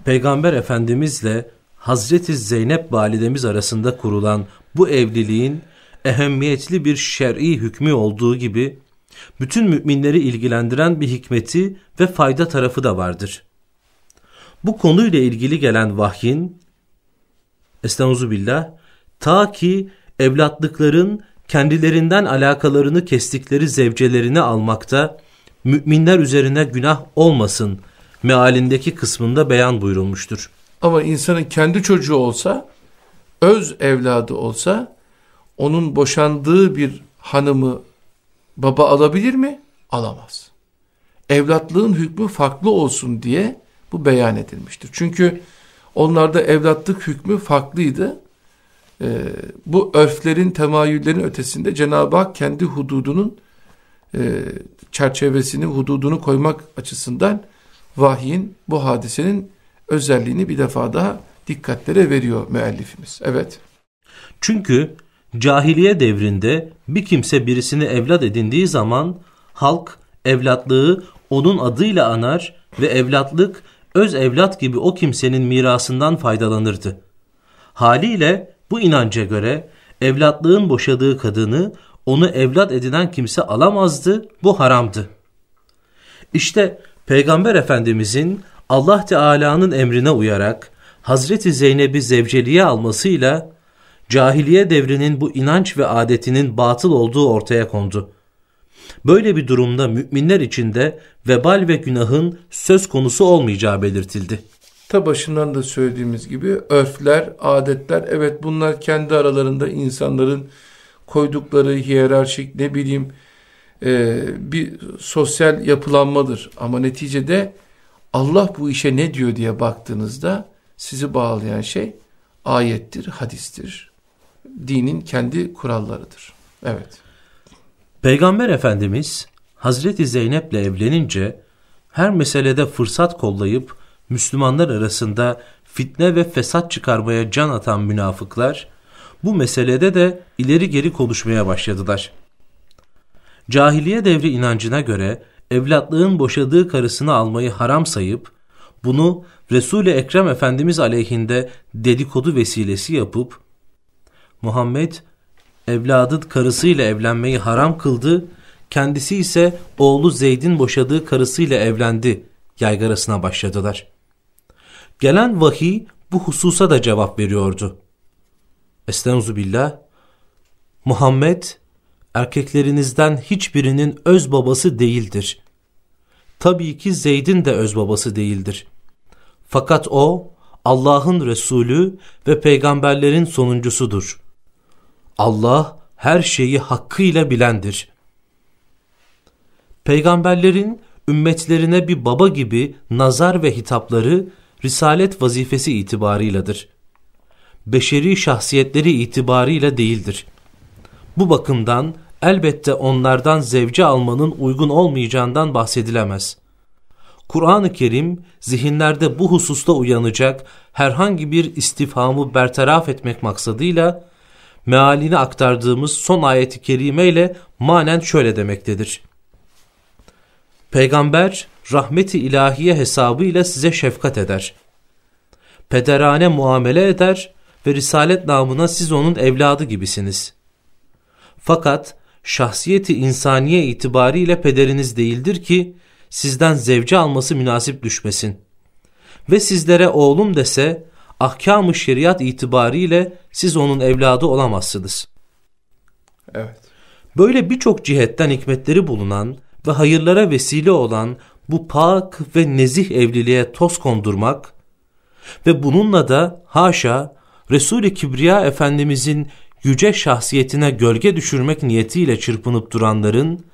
Peygamber Efendimizle Hazreti Zeynep validemiz arasında kurulan bu evliliğin ehemmiyetli bir şer'i hükmü olduğu gibi bütün müminleri ilgilendiren bir hikmeti ve fayda tarafı da vardır. Bu konuyla ilgili gelen vahyin Estağfirullah ta ki evlatlıkların kendilerinden alakalarını kestikleri zevcelerini almakta müminler üzerine günah olmasın mealindeki kısmında beyan buyurulmuştur. Ama insanın kendi çocuğu olsa, öz evladı olsa, onun boşandığı bir hanımı baba alabilir mi? Alamaz. Evlatlığın hükmü farklı olsun diye bu beyan edilmiştir. Çünkü onlarda evlatlık hükmü farklıydı. Ee, bu örflerin, temayüllerin ötesinde Cenab-ı Hak kendi hududunun e, çerçevesini, hududunu koymak açısından vahyin, bu hadisenin özelliğini bir defa daha dikkatlere veriyor müellifimiz. Evet. Çünkü cahiliye devrinde bir kimse birisini evlat edindiği zaman halk evlatlığı onun adıyla anar ve evlatlık öz evlat gibi o kimsenin mirasından faydalanırdı. Haliyle bu inanca göre evlatlığın boşadığı kadını onu evlat edinen kimse alamazdı, bu haramdı. İşte Peygamber Efendimizin Allah Teala'nın emrine uyarak Hazreti Zeynep'i zevceliğe almasıyla cahiliye devrinin bu inanç ve adetinin batıl olduğu ortaya kondu. Böyle bir durumda müminler içinde vebal ve günahın söz konusu olmayacağı belirtildi. Ta başından da söylediğimiz gibi örfler, adetler evet bunlar kendi aralarında insanların koydukları hiyerarşik ne bileyim e, bir sosyal yapılanmadır. Ama neticede Allah bu işe ne diyor diye baktığınızda sizi bağlayan şey ayettir, hadistir. Dinin kendi kurallarıdır. Evet. Peygamber Efendimiz Hazreti Zeynep'le evlenince her meselede fırsat kollayıp Müslümanlar arasında fitne ve fesat çıkarmaya can atan münafıklar bu meselede de ileri geri konuşmaya başladılar. Cahiliye devri inancına göre evlatlığın boşadığı karısını almayı haram sayıp bunu Resul-i Ekrem Efendimiz aleyhinde dedikodu vesilesi yapıp Muhammed evladı karısıyla evlenmeyi haram kıldı, kendisi ise oğlu Zeyd'in boşadığı karısıyla evlendi yaygarasına başladılar. Gelen vahiy bu hususa da cevap veriyordu. Estenzu billah, Muhammed erkeklerinizden hiçbirinin öz babası değildir. Tabii ki Zeyd'in de öz babası değildir. Fakat o Allah'ın Resulü ve peygamberlerin sonuncusudur. Allah her şeyi hakkıyla bilendir. Peygamberlerin ümmetlerine bir baba gibi nazar ve hitapları risalet vazifesi itibarıyladır. Beşeri şahsiyetleri itibarıyla değildir. Bu bakımdan elbette onlardan zevce almanın uygun olmayacağından bahsedilemez. Kur'an-ı Kerim zihinlerde bu hususta uyanacak herhangi bir istifhamı bertaraf etmek maksadıyla mealini aktardığımız son ayeti kerime ile manen şöyle demektedir. Peygamber rahmeti ilahiye hesabı ile size şefkat eder. Pederane muamele eder ve risalet namına siz onun evladı gibisiniz. Fakat şahsiyeti insaniye itibariyle pederiniz değildir ki sizden zevce alması münasip düşmesin. Ve sizlere oğlum dese ahkam-ı şeriat itibariyle siz onun evladı olamazsınız. Evet. Böyle birçok cihetten hikmetleri bulunan ve hayırlara vesile olan bu pak ve nezih evliliğe toz kondurmak ve bununla da haşa Resul-i Kibriya Efendimizin yüce şahsiyetine gölge düşürmek niyetiyle çırpınıp duranların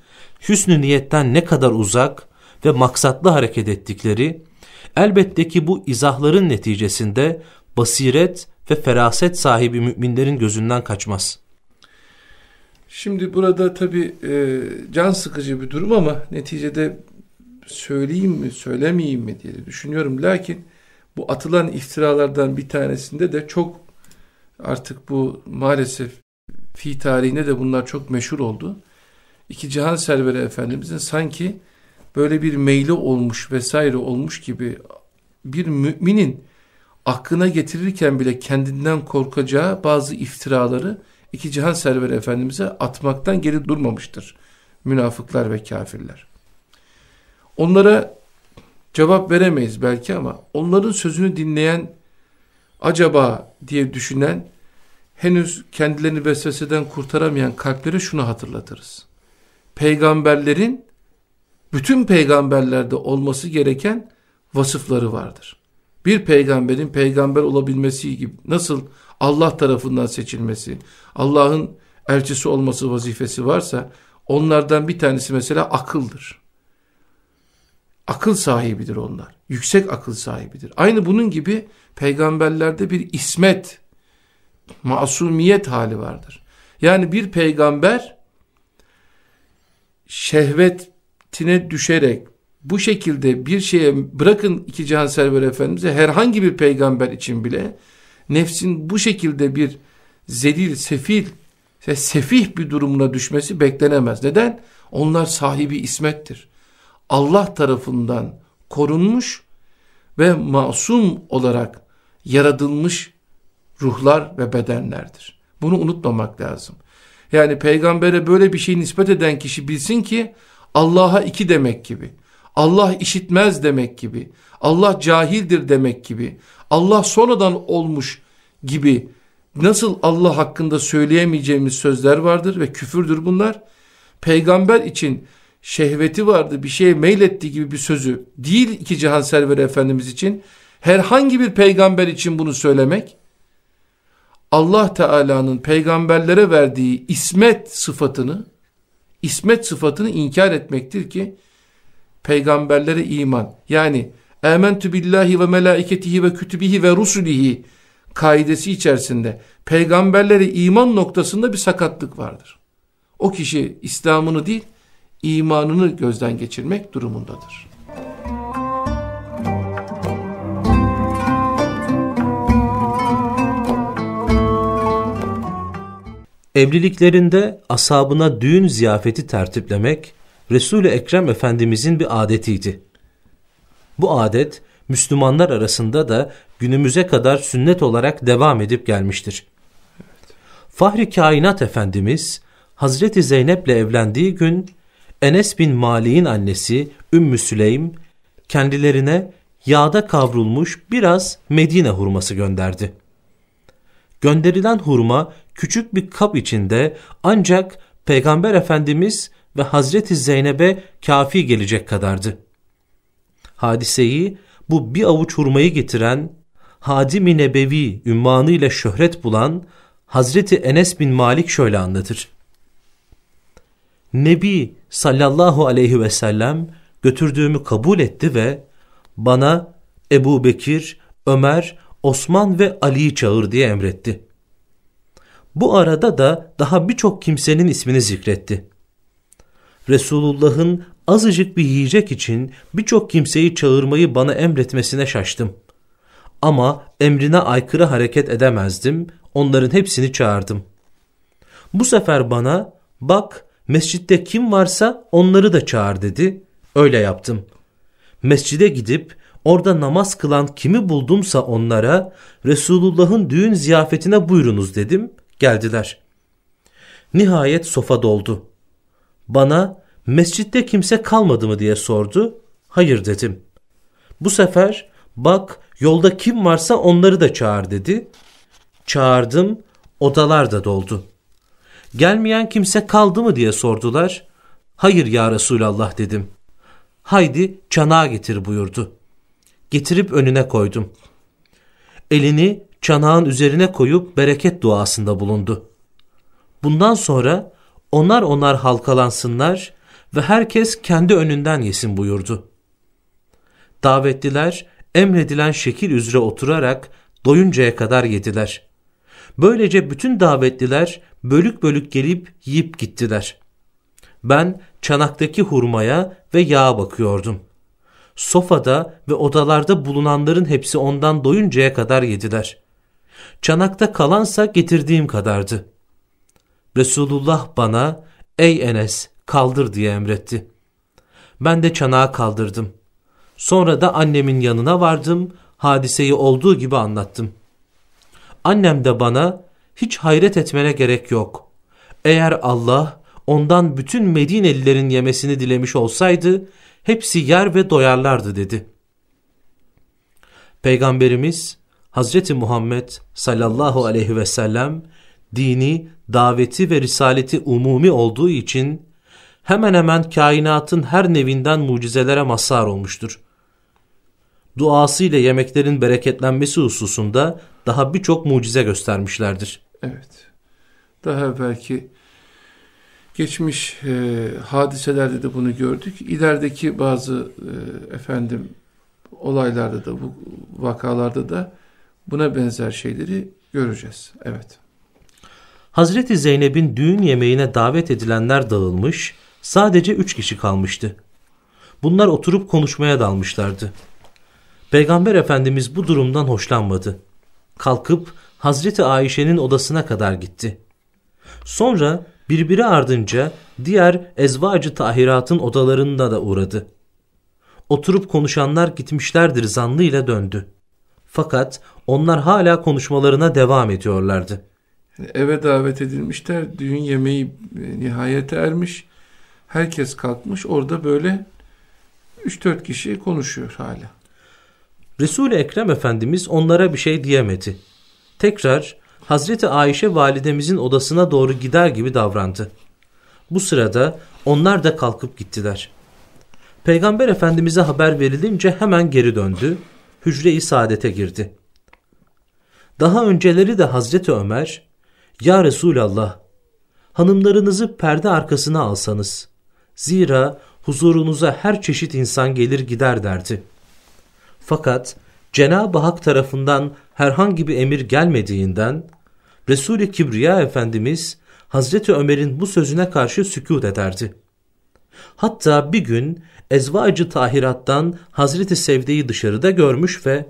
hüsnü niyetten ne kadar uzak ve maksatlı hareket ettikleri elbette ki bu izahların neticesinde basiret ve feraset sahibi müminlerin gözünden kaçmaz. Şimdi burada tabi e, can sıkıcı bir durum ama neticede söyleyeyim mi söylemeyeyim mi diye düşünüyorum. Lakin bu atılan iftiralardan bir tanesinde de çok Artık bu maalesef fi tarihinde de bunlar çok meşhur oldu. İki Cihan Serveri Efendimizin sanki böyle bir meyli olmuş vesaire olmuş gibi bir müminin aklına getirirken bile kendinden korkacağı bazı iftiraları İki cihan serveri efendimize atmaktan geri durmamıştır münafıklar ve kafirler. Onlara cevap veremeyiz belki ama onların sözünü dinleyen acaba diye düşünen henüz kendilerini vesveseden kurtaramayan kalplere şunu hatırlatırız. Peygamberlerin bütün peygamberlerde olması gereken vasıfları vardır. Bir peygamberin peygamber olabilmesi gibi nasıl Allah tarafından seçilmesi, Allah'ın elçisi olması vazifesi varsa onlardan bir tanesi mesela akıldır. Akıl sahibidir onlar yüksek akıl sahibidir. Aynı bunun gibi peygamberlerde bir ismet, masumiyet hali vardır. Yani bir peygamber şehvetine düşerek bu şekilde bir şeye bırakın iki cihan server efendimize herhangi bir peygamber için bile nefsin bu şekilde bir zelil, sefil ve sefih bir durumuna düşmesi beklenemez. Neden? Onlar sahibi ismettir. Allah tarafından korunmuş ve masum olarak yaratılmış ruhlar ve bedenlerdir. Bunu unutmamak lazım. Yani peygambere böyle bir şey nispet eden kişi bilsin ki Allah'a iki demek gibi. Allah işitmez demek gibi. Allah cahildir demek gibi. Allah sonradan olmuş gibi. Nasıl Allah hakkında söyleyemeyeceğimiz sözler vardır ve küfürdür bunlar. Peygamber için şehveti vardı, bir şeye meyletti gibi bir sözü değil iki cihan serveri Efendimiz için, herhangi bir peygamber için bunu söylemek, Allah Teala'nın peygamberlere verdiği ismet sıfatını, ismet sıfatını inkar etmektir ki, peygamberlere iman, yani ementü billahi ve melaiketihi ve kütübihi ve rusulihi kaidesi içerisinde peygamberlere iman noktasında bir sakatlık vardır. O kişi İslam'ını değil, imanını gözden geçirmek durumundadır. Evliliklerinde asabına düğün ziyafeti tertiplemek Resul-i Ekrem Efendimizin bir adetiydi. Bu adet Müslümanlar arasında da günümüze kadar sünnet olarak devam edip gelmiştir. Fahri Kainat Efendimiz Hazreti Zeynep'le evlendiği gün Enes bin Malik'in annesi Ümmü Süleym kendilerine yağda kavrulmuş biraz Medine hurması gönderdi. Gönderilen hurma küçük bir kap içinde ancak Peygamber Efendimiz ve Hazreti Zeynep'e kafi gelecek kadardı. Hadiseyi bu bir avuç hurmayı getiren Hadim-i Nebevi ünvanı ile şöhret bulan Hazreti Enes bin Malik şöyle anlatır. Nebi sallallahu aleyhi ve sellem götürdüğümü kabul etti ve bana Ebu Bekir, Ömer, Osman ve Ali'yi çağır diye emretti. Bu arada da daha birçok kimsenin ismini zikretti. Resulullah'ın azıcık bir yiyecek için birçok kimseyi çağırmayı bana emretmesine şaştım. Ama emrine aykırı hareket edemezdim, onların hepsini çağırdım. Bu sefer bana, bak Mescitte kim varsa onları da çağır dedi. Öyle yaptım. Mescide gidip orada namaz kılan kimi buldumsa onlara Resulullah'ın düğün ziyafetine buyurunuz dedim. Geldiler. Nihayet sofa doldu. Bana mescitte kimse kalmadı mı diye sordu. Hayır dedim. Bu sefer bak yolda kim varsa onları da çağır dedi. Çağırdım odalar da doldu.'' Gelmeyen kimse kaldı mı diye sordular. Hayır ya Resulallah dedim. Haydi çanağı getir buyurdu. Getirip önüne koydum. Elini çanağın üzerine koyup bereket duasında bulundu. Bundan sonra onar onar halkalansınlar ve herkes kendi önünden yesin buyurdu. Davetliler emredilen şekil üzere oturarak doyuncaya kadar yediler. Böylece bütün davetliler bölük bölük gelip yiyip gittiler. Ben çanaktaki hurmaya ve yağa bakıyordum. Sofada ve odalarda bulunanların hepsi ondan doyuncaya kadar yediler. Çanakta kalansa getirdiğim kadardı. Resulullah bana ey Enes kaldır diye emretti. Ben de çanağı kaldırdım. Sonra da annemin yanına vardım, hadiseyi olduğu gibi anlattım. Annem de bana hiç hayret etmene gerek yok. Eğer Allah ondan bütün Medinelilerin yemesini dilemiş olsaydı hepsi yer ve doyarlardı dedi. Peygamberimiz Hazreti Muhammed sallallahu aleyhi ve sellem dini, daveti ve risaleti umumi olduğu için hemen hemen kainatın her nevinden mucizelere mazhar olmuştur duasıyla yemeklerin bereketlenmesi hususunda daha birçok mucize göstermişlerdir. Evet. Daha belki geçmiş e, hadiselerde de bunu gördük. İlerideki bazı e, efendim olaylarda da bu vakalarda da buna benzer şeyleri göreceğiz. Evet. Hazreti Zeynep'in düğün yemeğine davet edilenler dağılmış, sadece üç kişi kalmıştı. Bunlar oturup konuşmaya dalmışlardı. Peygamber Efendimiz bu durumdan hoşlanmadı. Kalkıp Hazreti Ayşe'nin odasına kadar gitti. Sonra birbiri ardınca diğer ezvacı tahiratın odalarında da uğradı. Oturup konuşanlar gitmişlerdir zannıyla döndü. Fakat onlar hala konuşmalarına devam ediyorlardı. Eve davet edilmişler, düğün yemeği e, nihayete ermiş. Herkes kalkmış, orada böyle 3-4 kişi konuşuyor hala. Resul-i Ekrem Efendimiz onlara bir şey diyemedi. Tekrar Hazreti Ayşe validemizin odasına doğru gider gibi davrandı. Bu sırada onlar da kalkıp gittiler. Peygamber Efendimiz'e haber verilince hemen geri döndü, hücre-i saadete girdi. Daha önceleri de Hazreti Ömer, ''Ya Resulallah, hanımlarınızı perde arkasına alsanız, zira huzurunuza her çeşit insan gelir gider.'' derdi.'' Fakat Cenab-ı Hak tarafından herhangi bir emir gelmediğinden Resul-i Kibriya Efendimiz Hazreti Ömer'in bu sözüne karşı sükut ederdi. Hatta bir gün Ezvacı Tahirat'tan Hazreti Sevde'yi dışarıda görmüş ve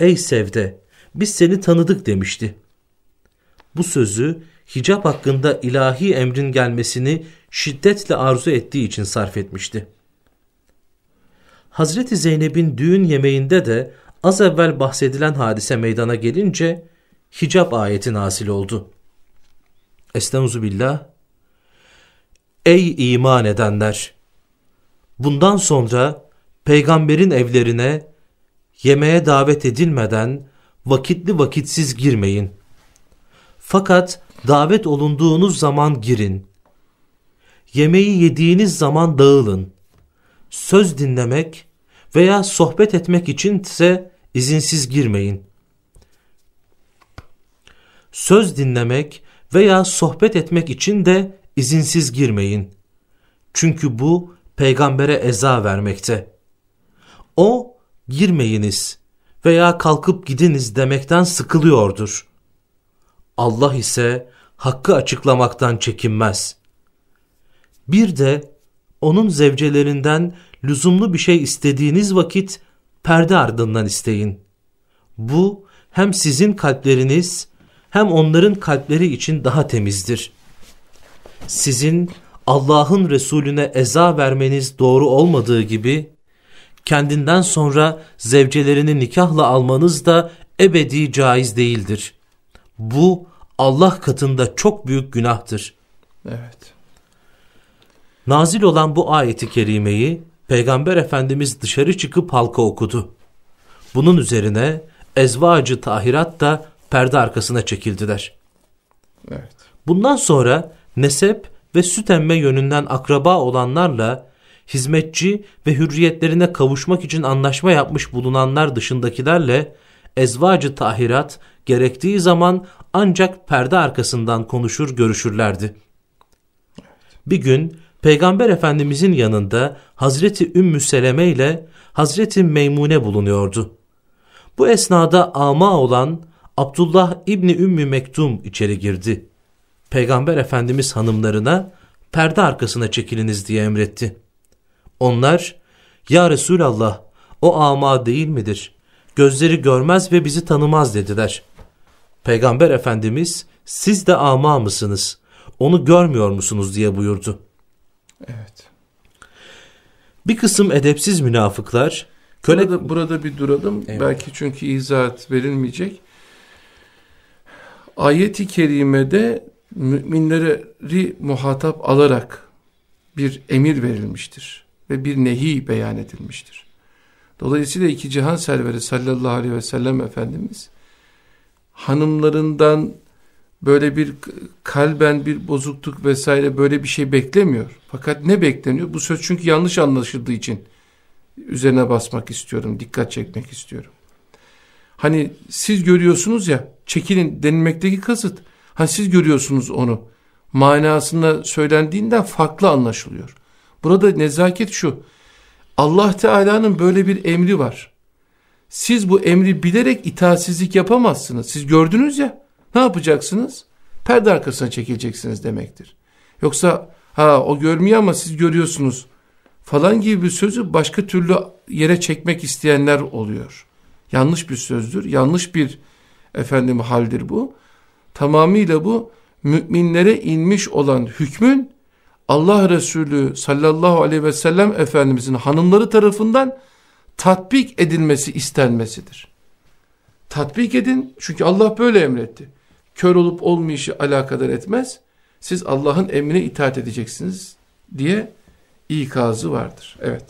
''Ey Sevde, biz seni tanıdık.'' demişti. Bu sözü hicap hakkında ilahi emrin gelmesini şiddetle arzu ettiği için sarf etmişti. Hazreti Zeynep'in düğün yemeğinde de az evvel bahsedilen hadise meydana gelince hicap ayeti nasil oldu. Estağfirullah. Ey iman edenler! Bundan sonra peygamberin evlerine yemeğe davet edilmeden vakitli vakitsiz girmeyin. Fakat davet olunduğunuz zaman girin. Yemeği yediğiniz zaman dağılın. Söz dinlemek veya sohbet etmek için ise izinsiz girmeyin. Söz dinlemek veya sohbet etmek için de izinsiz girmeyin. Çünkü bu peygambere eza vermekte. O girmeyiniz veya kalkıp gidiniz demekten sıkılıyordur. Allah ise hakkı açıklamaktan çekinmez. Bir de onun zevcelerinden lüzumlu bir şey istediğiniz vakit perde ardından isteyin. Bu hem sizin kalpleriniz hem onların kalpleri için daha temizdir. Sizin Allah'ın Resulüne eza vermeniz doğru olmadığı gibi, kendinden sonra zevcelerini nikahla almanız da ebedi caiz değildir. Bu Allah katında çok büyük günahtır. Evet. Nazil olan bu ayeti kerimeyi Peygamber Efendimiz dışarı çıkıp halka okudu. Bunun üzerine ezvacı tahirat da perde arkasına çekildiler. Evet. Bundan sonra nesep ve süt emme yönünden akraba olanlarla hizmetçi ve hürriyetlerine kavuşmak için anlaşma yapmış bulunanlar dışındakilerle ezvacı tahirat gerektiği zaman ancak perde arkasından konuşur görüşürlerdi. Evet. Bir gün Peygamber Efendimizin yanında Hazreti Ümmü Seleme ile Hazreti Meymune bulunuyordu. Bu esnada ama olan Abdullah İbni Ümmü Mektum içeri girdi. Peygamber Efendimiz hanımlarına perde arkasına çekiliniz diye emretti. Onlar, Ya Resulallah o ama değil midir? Gözleri görmez ve bizi tanımaz dediler. Peygamber Efendimiz siz de ama mısınız? Onu görmüyor musunuz diye buyurdu.'' Evet. Bir kısım edepsiz münafıklar köle... Burada, burada bir duralım. Eyvallah. Belki çünkü izahat verilmeyecek. Ayet-i kerimede müminleri muhatap alarak bir emir verilmiştir ve bir nehi beyan edilmiştir. Dolayısıyla iki cihan serveri sallallahu aleyhi ve sellem Efendimiz hanımlarından böyle bir kalben bir bozukluk vesaire böyle bir şey beklemiyor. Fakat ne bekleniyor? Bu söz çünkü yanlış anlaşıldığı için üzerine basmak istiyorum, dikkat çekmek istiyorum. Hani siz görüyorsunuz ya, çekilin denilmekteki kasıt. Hani siz görüyorsunuz onu. Manasında söylendiğinden farklı anlaşılıyor. Burada nezaket şu. Allah Teala'nın böyle bir emri var. Siz bu emri bilerek itaatsizlik yapamazsınız. Siz gördünüz ya. Ne yapacaksınız? Perde arkasına çekileceksiniz demektir. Yoksa ha o görmüyor ama siz görüyorsunuz falan gibi bir sözü başka türlü yere çekmek isteyenler oluyor. Yanlış bir sözdür, yanlış bir efendim haldir bu. Tamamıyla bu müminlere inmiş olan hükmün Allah Resulü sallallahu aleyhi ve sellem Efendimizin hanımları tarafından tatbik edilmesi istenmesidir. Tatbik edin çünkü Allah böyle emretti kör olup olmayışı alakadar etmez. Siz Allah'ın emrine itaat edeceksiniz diye ikazı vardır. Evet.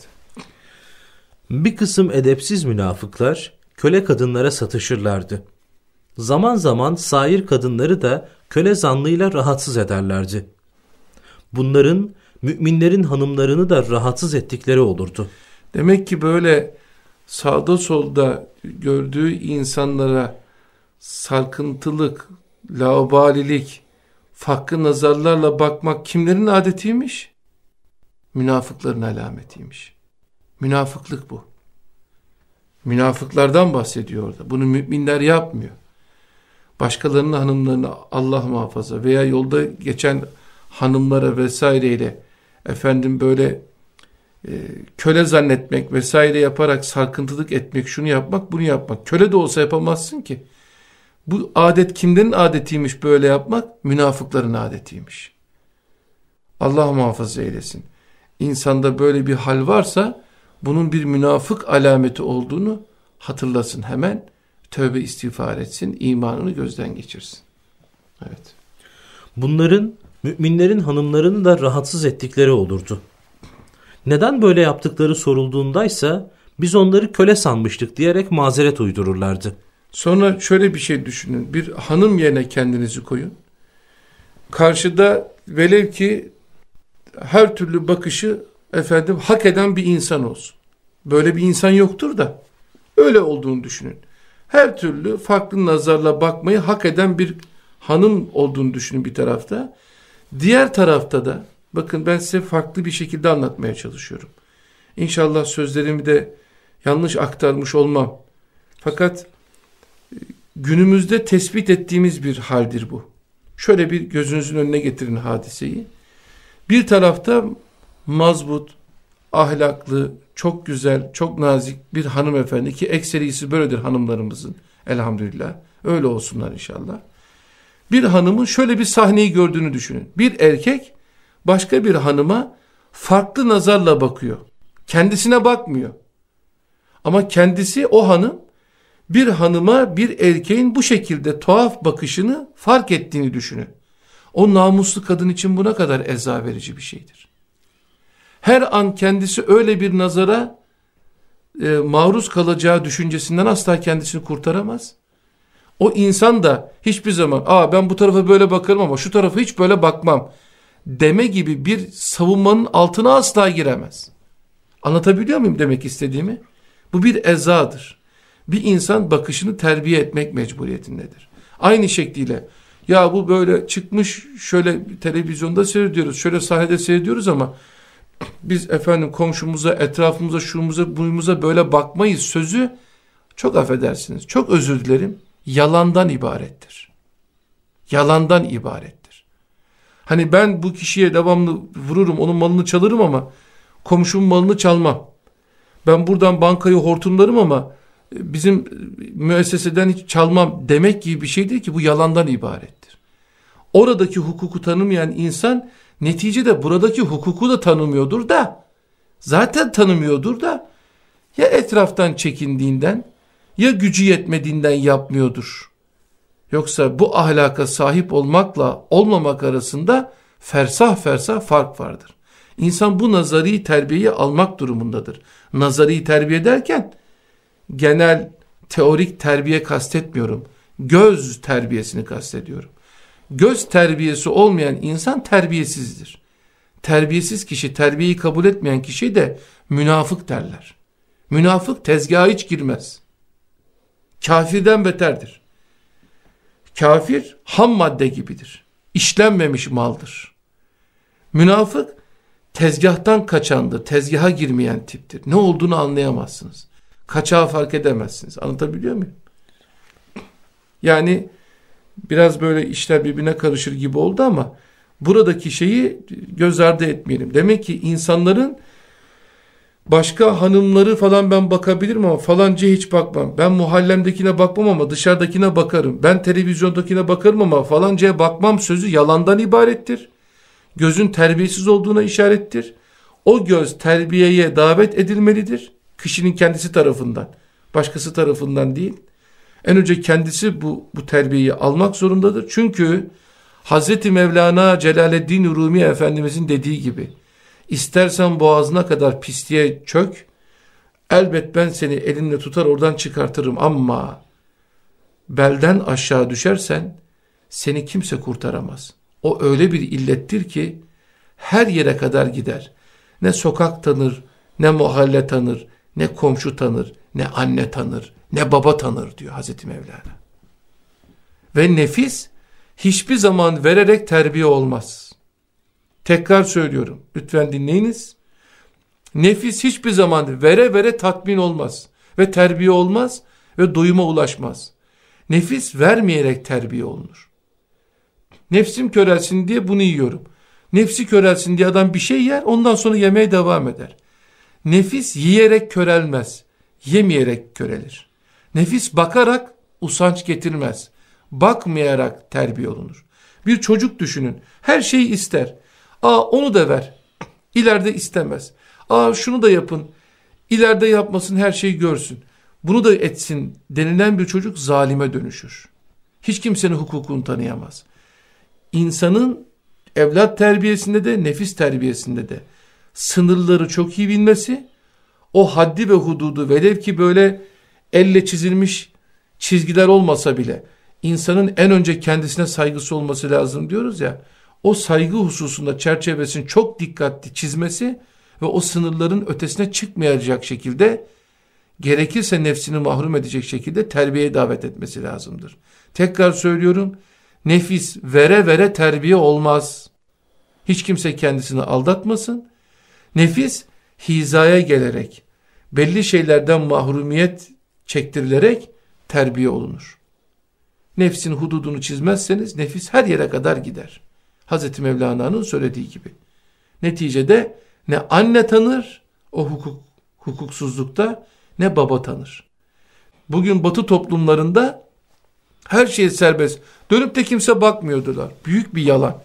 Bir kısım edepsiz münafıklar köle kadınlara satışırlardı. Zaman zaman sair kadınları da köle zanlıyla rahatsız ederlerdi. Bunların müminlerin hanımlarını da rahatsız ettikleri olurdu. Demek ki böyle sağda solda gördüğü insanlara sarkıntılık, laubalilik, farklı nazarlarla bakmak kimlerin adetiymiş? Münafıkların alametiymiş. Münafıklık bu. Münafıklardan bahsediyor orada. Bunu müminler yapmıyor. Başkalarının hanımlarını Allah muhafaza veya yolda geçen hanımlara vesaireyle efendim böyle e, köle zannetmek vesaire yaparak sarkıntılık etmek, şunu yapmak, bunu yapmak. Köle de olsa yapamazsın ki. Bu adet kimlerin adetiymiş böyle yapmak? Münafıkların adetiymiş. Allah muhafaza eylesin. İnsanda böyle bir hal varsa bunun bir münafık alameti olduğunu hatırlasın hemen. Tövbe istiğfar etsin, imanını gözden geçirsin. Evet. Bunların müminlerin hanımlarını da rahatsız ettikleri olurdu. Neden böyle yaptıkları sorulduğundaysa biz onları köle sanmıştık diyerek mazeret uydururlardı. Sonra şöyle bir şey düşünün. Bir hanım yerine kendinizi koyun. Karşıda velev ki her türlü bakışı efendim hak eden bir insan olsun. Böyle bir insan yoktur da öyle olduğunu düşünün. Her türlü farklı nazarla bakmayı hak eden bir hanım olduğunu düşünün bir tarafta. Diğer tarafta da bakın ben size farklı bir şekilde anlatmaya çalışıyorum. İnşallah sözlerimi de yanlış aktarmış olmam. Fakat günümüzde tespit ettiğimiz bir haldir bu. Şöyle bir gözünüzün önüne getirin hadiseyi. Bir tarafta mazbut, ahlaklı, çok güzel, çok nazik bir hanımefendi ki ekserisi böyledir hanımlarımızın elhamdülillah. Öyle olsunlar inşallah. Bir hanımın şöyle bir sahneyi gördüğünü düşünün. Bir erkek başka bir hanıma farklı nazarla bakıyor. Kendisine bakmıyor. Ama kendisi o hanım bir hanıma bir erkeğin bu şekilde tuhaf bakışını fark ettiğini düşünün. O namuslu kadın için buna kadar eza verici bir şeydir. Her an kendisi öyle bir nazara e, maruz kalacağı düşüncesinden asla kendisini kurtaramaz. O insan da hiçbir zaman Aa, ben bu tarafa böyle bakarım ama şu tarafa hiç böyle bakmam deme gibi bir savunmanın altına asla giremez. Anlatabiliyor muyum demek istediğimi? Bu bir ezadır bir insan bakışını terbiye etmek mecburiyetindedir. Aynı şekliyle ya bu böyle çıkmış şöyle televizyonda seyrediyoruz, şöyle sahnede seyrediyoruz ama biz efendim komşumuza, etrafımıza, şumuza, buyumuza böyle bakmayız sözü çok affedersiniz, çok özür dilerim, yalandan ibarettir. Yalandan ibarettir. Hani ben bu kişiye devamlı vururum, onun malını çalırım ama komşumun malını çalmam. Ben buradan bankayı hortumlarım ama bizim müesseseden hiç çalmam demek gibi bir şey değil ki bu yalandan ibarettir. Oradaki hukuku tanımayan insan neticede buradaki hukuku da tanımıyordur da zaten tanımıyordur da ya etraftan çekindiğinden ya gücü yetmediğinden yapmıyordur. Yoksa bu ahlaka sahip olmakla olmamak arasında fersah fersah fark vardır. İnsan bu nazari terbiyeyi almak durumundadır. Nazari terbiye derken genel teorik terbiye kastetmiyorum. Göz terbiyesini kastediyorum. Göz terbiyesi olmayan insan terbiyesizdir. Terbiyesiz kişi, terbiyeyi kabul etmeyen kişi de münafık derler. Münafık tezgaha hiç girmez. Kafirden beterdir. Kafir ham madde gibidir. İşlenmemiş maldır. Münafık tezgahtan kaçandır, tezgaha girmeyen tiptir. Ne olduğunu anlayamazsınız kaçağı fark edemezsiniz. Anlatabiliyor muyum? Yani biraz böyle işler birbirine karışır gibi oldu ama buradaki şeyi göz ardı etmeyelim. Demek ki insanların başka hanımları falan ben bakabilirim ama falanca hiç bakmam. Ben muhallemdekine bakmam ama dışarıdakine bakarım. Ben televizyondakine bakarım ama falancaya bakmam sözü yalandan ibarettir. Gözün terbiyesiz olduğuna işarettir. O göz terbiyeye davet edilmelidir. Kişinin kendisi tarafından, başkası tarafından değil. En önce kendisi bu, bu terbiyeyi almak zorundadır. Çünkü Hz. Mevlana Celaleddin Rumi Efendimizin dediği gibi istersen boğazına kadar pisliğe çök, elbet ben seni elinle tutar oradan çıkartırım ama belden aşağı düşersen seni kimse kurtaramaz. O öyle bir illettir ki her yere kadar gider. Ne sokak tanır, ne mahalle tanır, ne komşu tanır, ne anne tanır, ne baba tanır diyor Hazreti Mevlana. Ve nefis hiçbir zaman vererek terbiye olmaz. Tekrar söylüyorum, lütfen dinleyiniz. Nefis hiçbir zaman vere vere tatmin olmaz ve terbiye olmaz ve doyuma ulaşmaz. Nefis vermeyerek terbiye olunur. Nefsim körelsin diye bunu yiyorum. Nefsi körelsin diye adam bir şey yer ondan sonra yemeye devam eder. Nefis yiyerek körelmez, yemeyerek körelir. Nefis bakarak usanç getirmez, bakmayarak terbiye olunur. Bir çocuk düşünün, her şeyi ister. Aa onu da ver, ileride istemez. Aa şunu da yapın, ileride yapmasın her şeyi görsün. Bunu da etsin denilen bir çocuk zalime dönüşür. Hiç kimsenin hukukunu tanıyamaz. İnsanın evlat terbiyesinde de nefis terbiyesinde de sınırları çok iyi bilmesi, o haddi ve hududu velev ki böyle elle çizilmiş çizgiler olmasa bile insanın en önce kendisine saygısı olması lazım diyoruz ya. O saygı hususunda çerçevesini çok dikkatli çizmesi ve o sınırların ötesine çıkmayacak şekilde gerekirse nefsini mahrum edecek şekilde terbiyeye davet etmesi lazımdır. Tekrar söylüyorum nefis vere vere terbiye olmaz. Hiç kimse kendisini aldatmasın. Nefis hizaya gelerek, belli şeylerden mahrumiyet çektirilerek terbiye olunur. Nefsin hududunu çizmezseniz nefis her yere kadar gider. Hz. Mevlana'nın söylediği gibi. Neticede ne anne tanır o hukuk, hukuksuzlukta ne baba tanır. Bugün batı toplumlarında her şey serbest. Dönüp de kimse bakmıyordular. Büyük bir yalan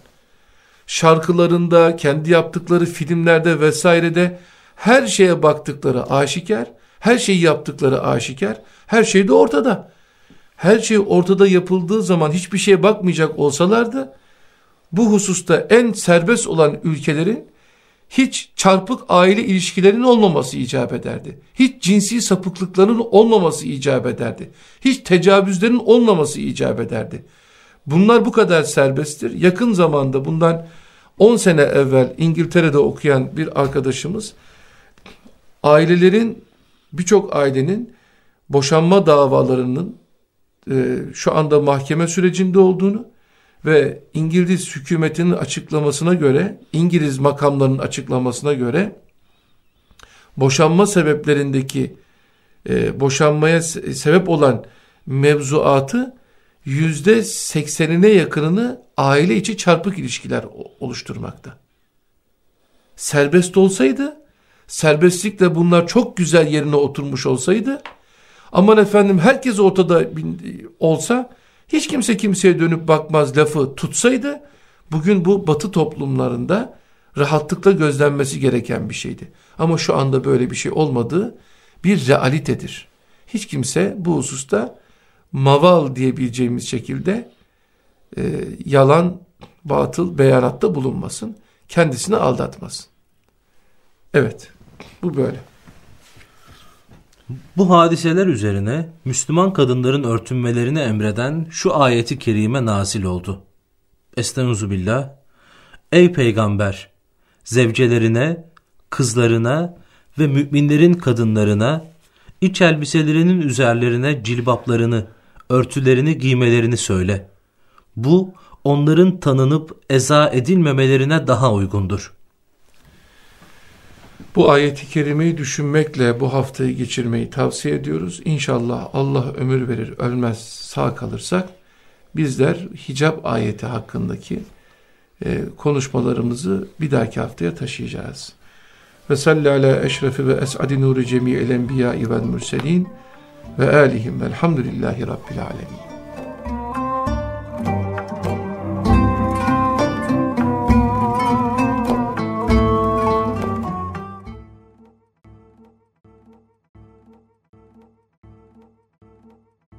şarkılarında, kendi yaptıkları filmlerde vesairede her şeye baktıkları aşikar, her şeyi yaptıkları aşikar, her şey de ortada. Her şey ortada yapıldığı zaman hiçbir şeye bakmayacak olsalardı, bu hususta en serbest olan ülkelerin hiç çarpık aile ilişkilerinin olmaması icap ederdi. Hiç cinsi sapıklıkların olmaması icap ederdi. Hiç tecavüzlerin olmaması icap ederdi. Bunlar bu kadar serbesttir. Yakın zamanda bundan 10 sene evvel İngiltere'de okuyan bir arkadaşımız ailelerin birçok ailenin boşanma davalarının e, şu anda mahkeme sürecinde olduğunu ve İngiliz hükümetinin açıklamasına göre İngiliz makamlarının açıklamasına göre boşanma sebeplerindeki e, boşanmaya sebep olan mevzuatı yüzde seksenine yakınını aile içi çarpık ilişkiler oluşturmakta. Serbest olsaydı, serbestlikle bunlar çok güzel yerine oturmuş olsaydı, aman efendim herkes ortada olsa, hiç kimse kimseye dönüp bakmaz lafı tutsaydı, bugün bu batı toplumlarında rahatlıkla gözlenmesi gereken bir şeydi. Ama şu anda böyle bir şey olmadığı bir realitedir. Hiç kimse bu hususta maval diyebileceğimiz şekilde e, yalan, batıl beyanatta bulunmasın. Kendisini aldatmasın. Evet, bu böyle. Bu hadiseler üzerine Müslüman kadınların örtünmelerini emreden şu ayeti kerime nazil oldu. Estağfirullah. Ey peygamber! Zevcelerine, kızlarına ve müminlerin kadınlarına, iç elbiselerinin üzerlerine cilbaplarını örtülerini giymelerini söyle. Bu onların tanınıp eza edilmemelerine daha uygundur. Bu ayeti kerimeyi düşünmekle bu haftayı geçirmeyi tavsiye ediyoruz. İnşallah Allah ömür verir, ölmez, sağ kalırsak bizler hicap ayeti hakkındaki e, konuşmalarımızı bir dahaki haftaya taşıyacağız. Ve salli ala eşrefi ve es'adi nuri cemi'il enbiya'i vel mürselin. ve alihim velhamdülillahi rabbil alemin.